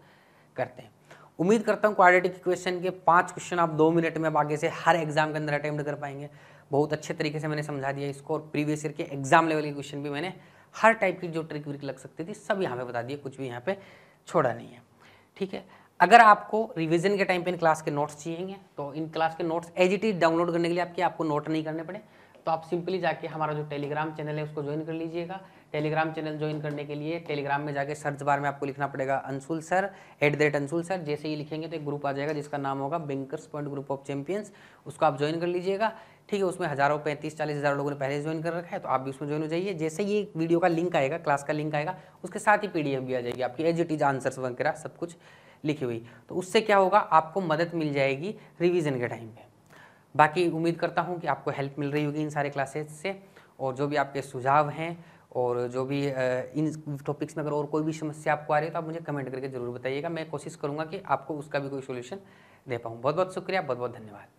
Speaker 1: करते हैं उम्मीद करता हूँ क्वाड्रेटिक इक्वेशन के पांच क्वेश्चन आप दो मिनट में अब आगे से हर एग्जाम के अंदर अटेम्प्ट कर पाएंगे बहुत अच्छे तरीके से मैंने समझा दिया इसको और प्रीवियस ईयर के एग्जाम लेवल के क्वेश्चन भी मैंने हर टाइप की जो ट्रिक व्रिक लग सकती थी सब यहाँ पे बता दिए कुछ भी यहाँ पे छोड़ा नहीं है ठीक है अगर आपको रिवीजन के टाइम पे इन क्लास के नोट्स चाहिए तो इन क्लास के notes as it is download करने के लिए आपके आपको नोट नहीं करने पड़े तो आप सिंपली जाके हमारा जो टेलीग्राम चैनल है उसको ज्वाइन कर लीजिएगा टेलीग्राम चैनल ज्वाइन करने के लिए टेलीग्राम में जाके सर्च बार में आपको लिखना पड़ेगा Anshul sir at the rate Anshul sir जैसे ही लिखेंगे तो एक ग्रुप आ जाएगा जिसका नाम होगा bankers point group of champions उसको आप ज्वाइन कर लीजिएगा ठीक है उसमें हज़ारों पैंतीस चालीस हज़ार लोगों ने पहले ज्वाइन कर रखा है तो आप भी उसमें ज्वाइन हो जाइए जैसे ही वीडियो का लिंक आएगा क्लास का लिंक आएगा उसके साथ ही पीडीएफ भी आ जाएगी आपकी एज इट इज आंसर्स वगैरह सब कुछ लिखी हुई तो उससे क्या होगा आपको मदद मिल जाएगी रिविज़न के टाइम पर बाकी उम्मीद करता हूँ कि आपको हेल्प मिल रही होगी इन सारे क्लासेज से और जो भी आपके सुझाव हैं और जो भी इन टॉपिक्स में अगर और कोई भी समस्या आपको आ रही है तो आप मुझे कमेंट करके ज़रूर बताइएगा मैं कोशिश करूँगा कि आपको उसका भी कोई सोल्यूशन दे पाऊँ बहुत बहुत शुक्रिया बहुत बहुत धन्यवाद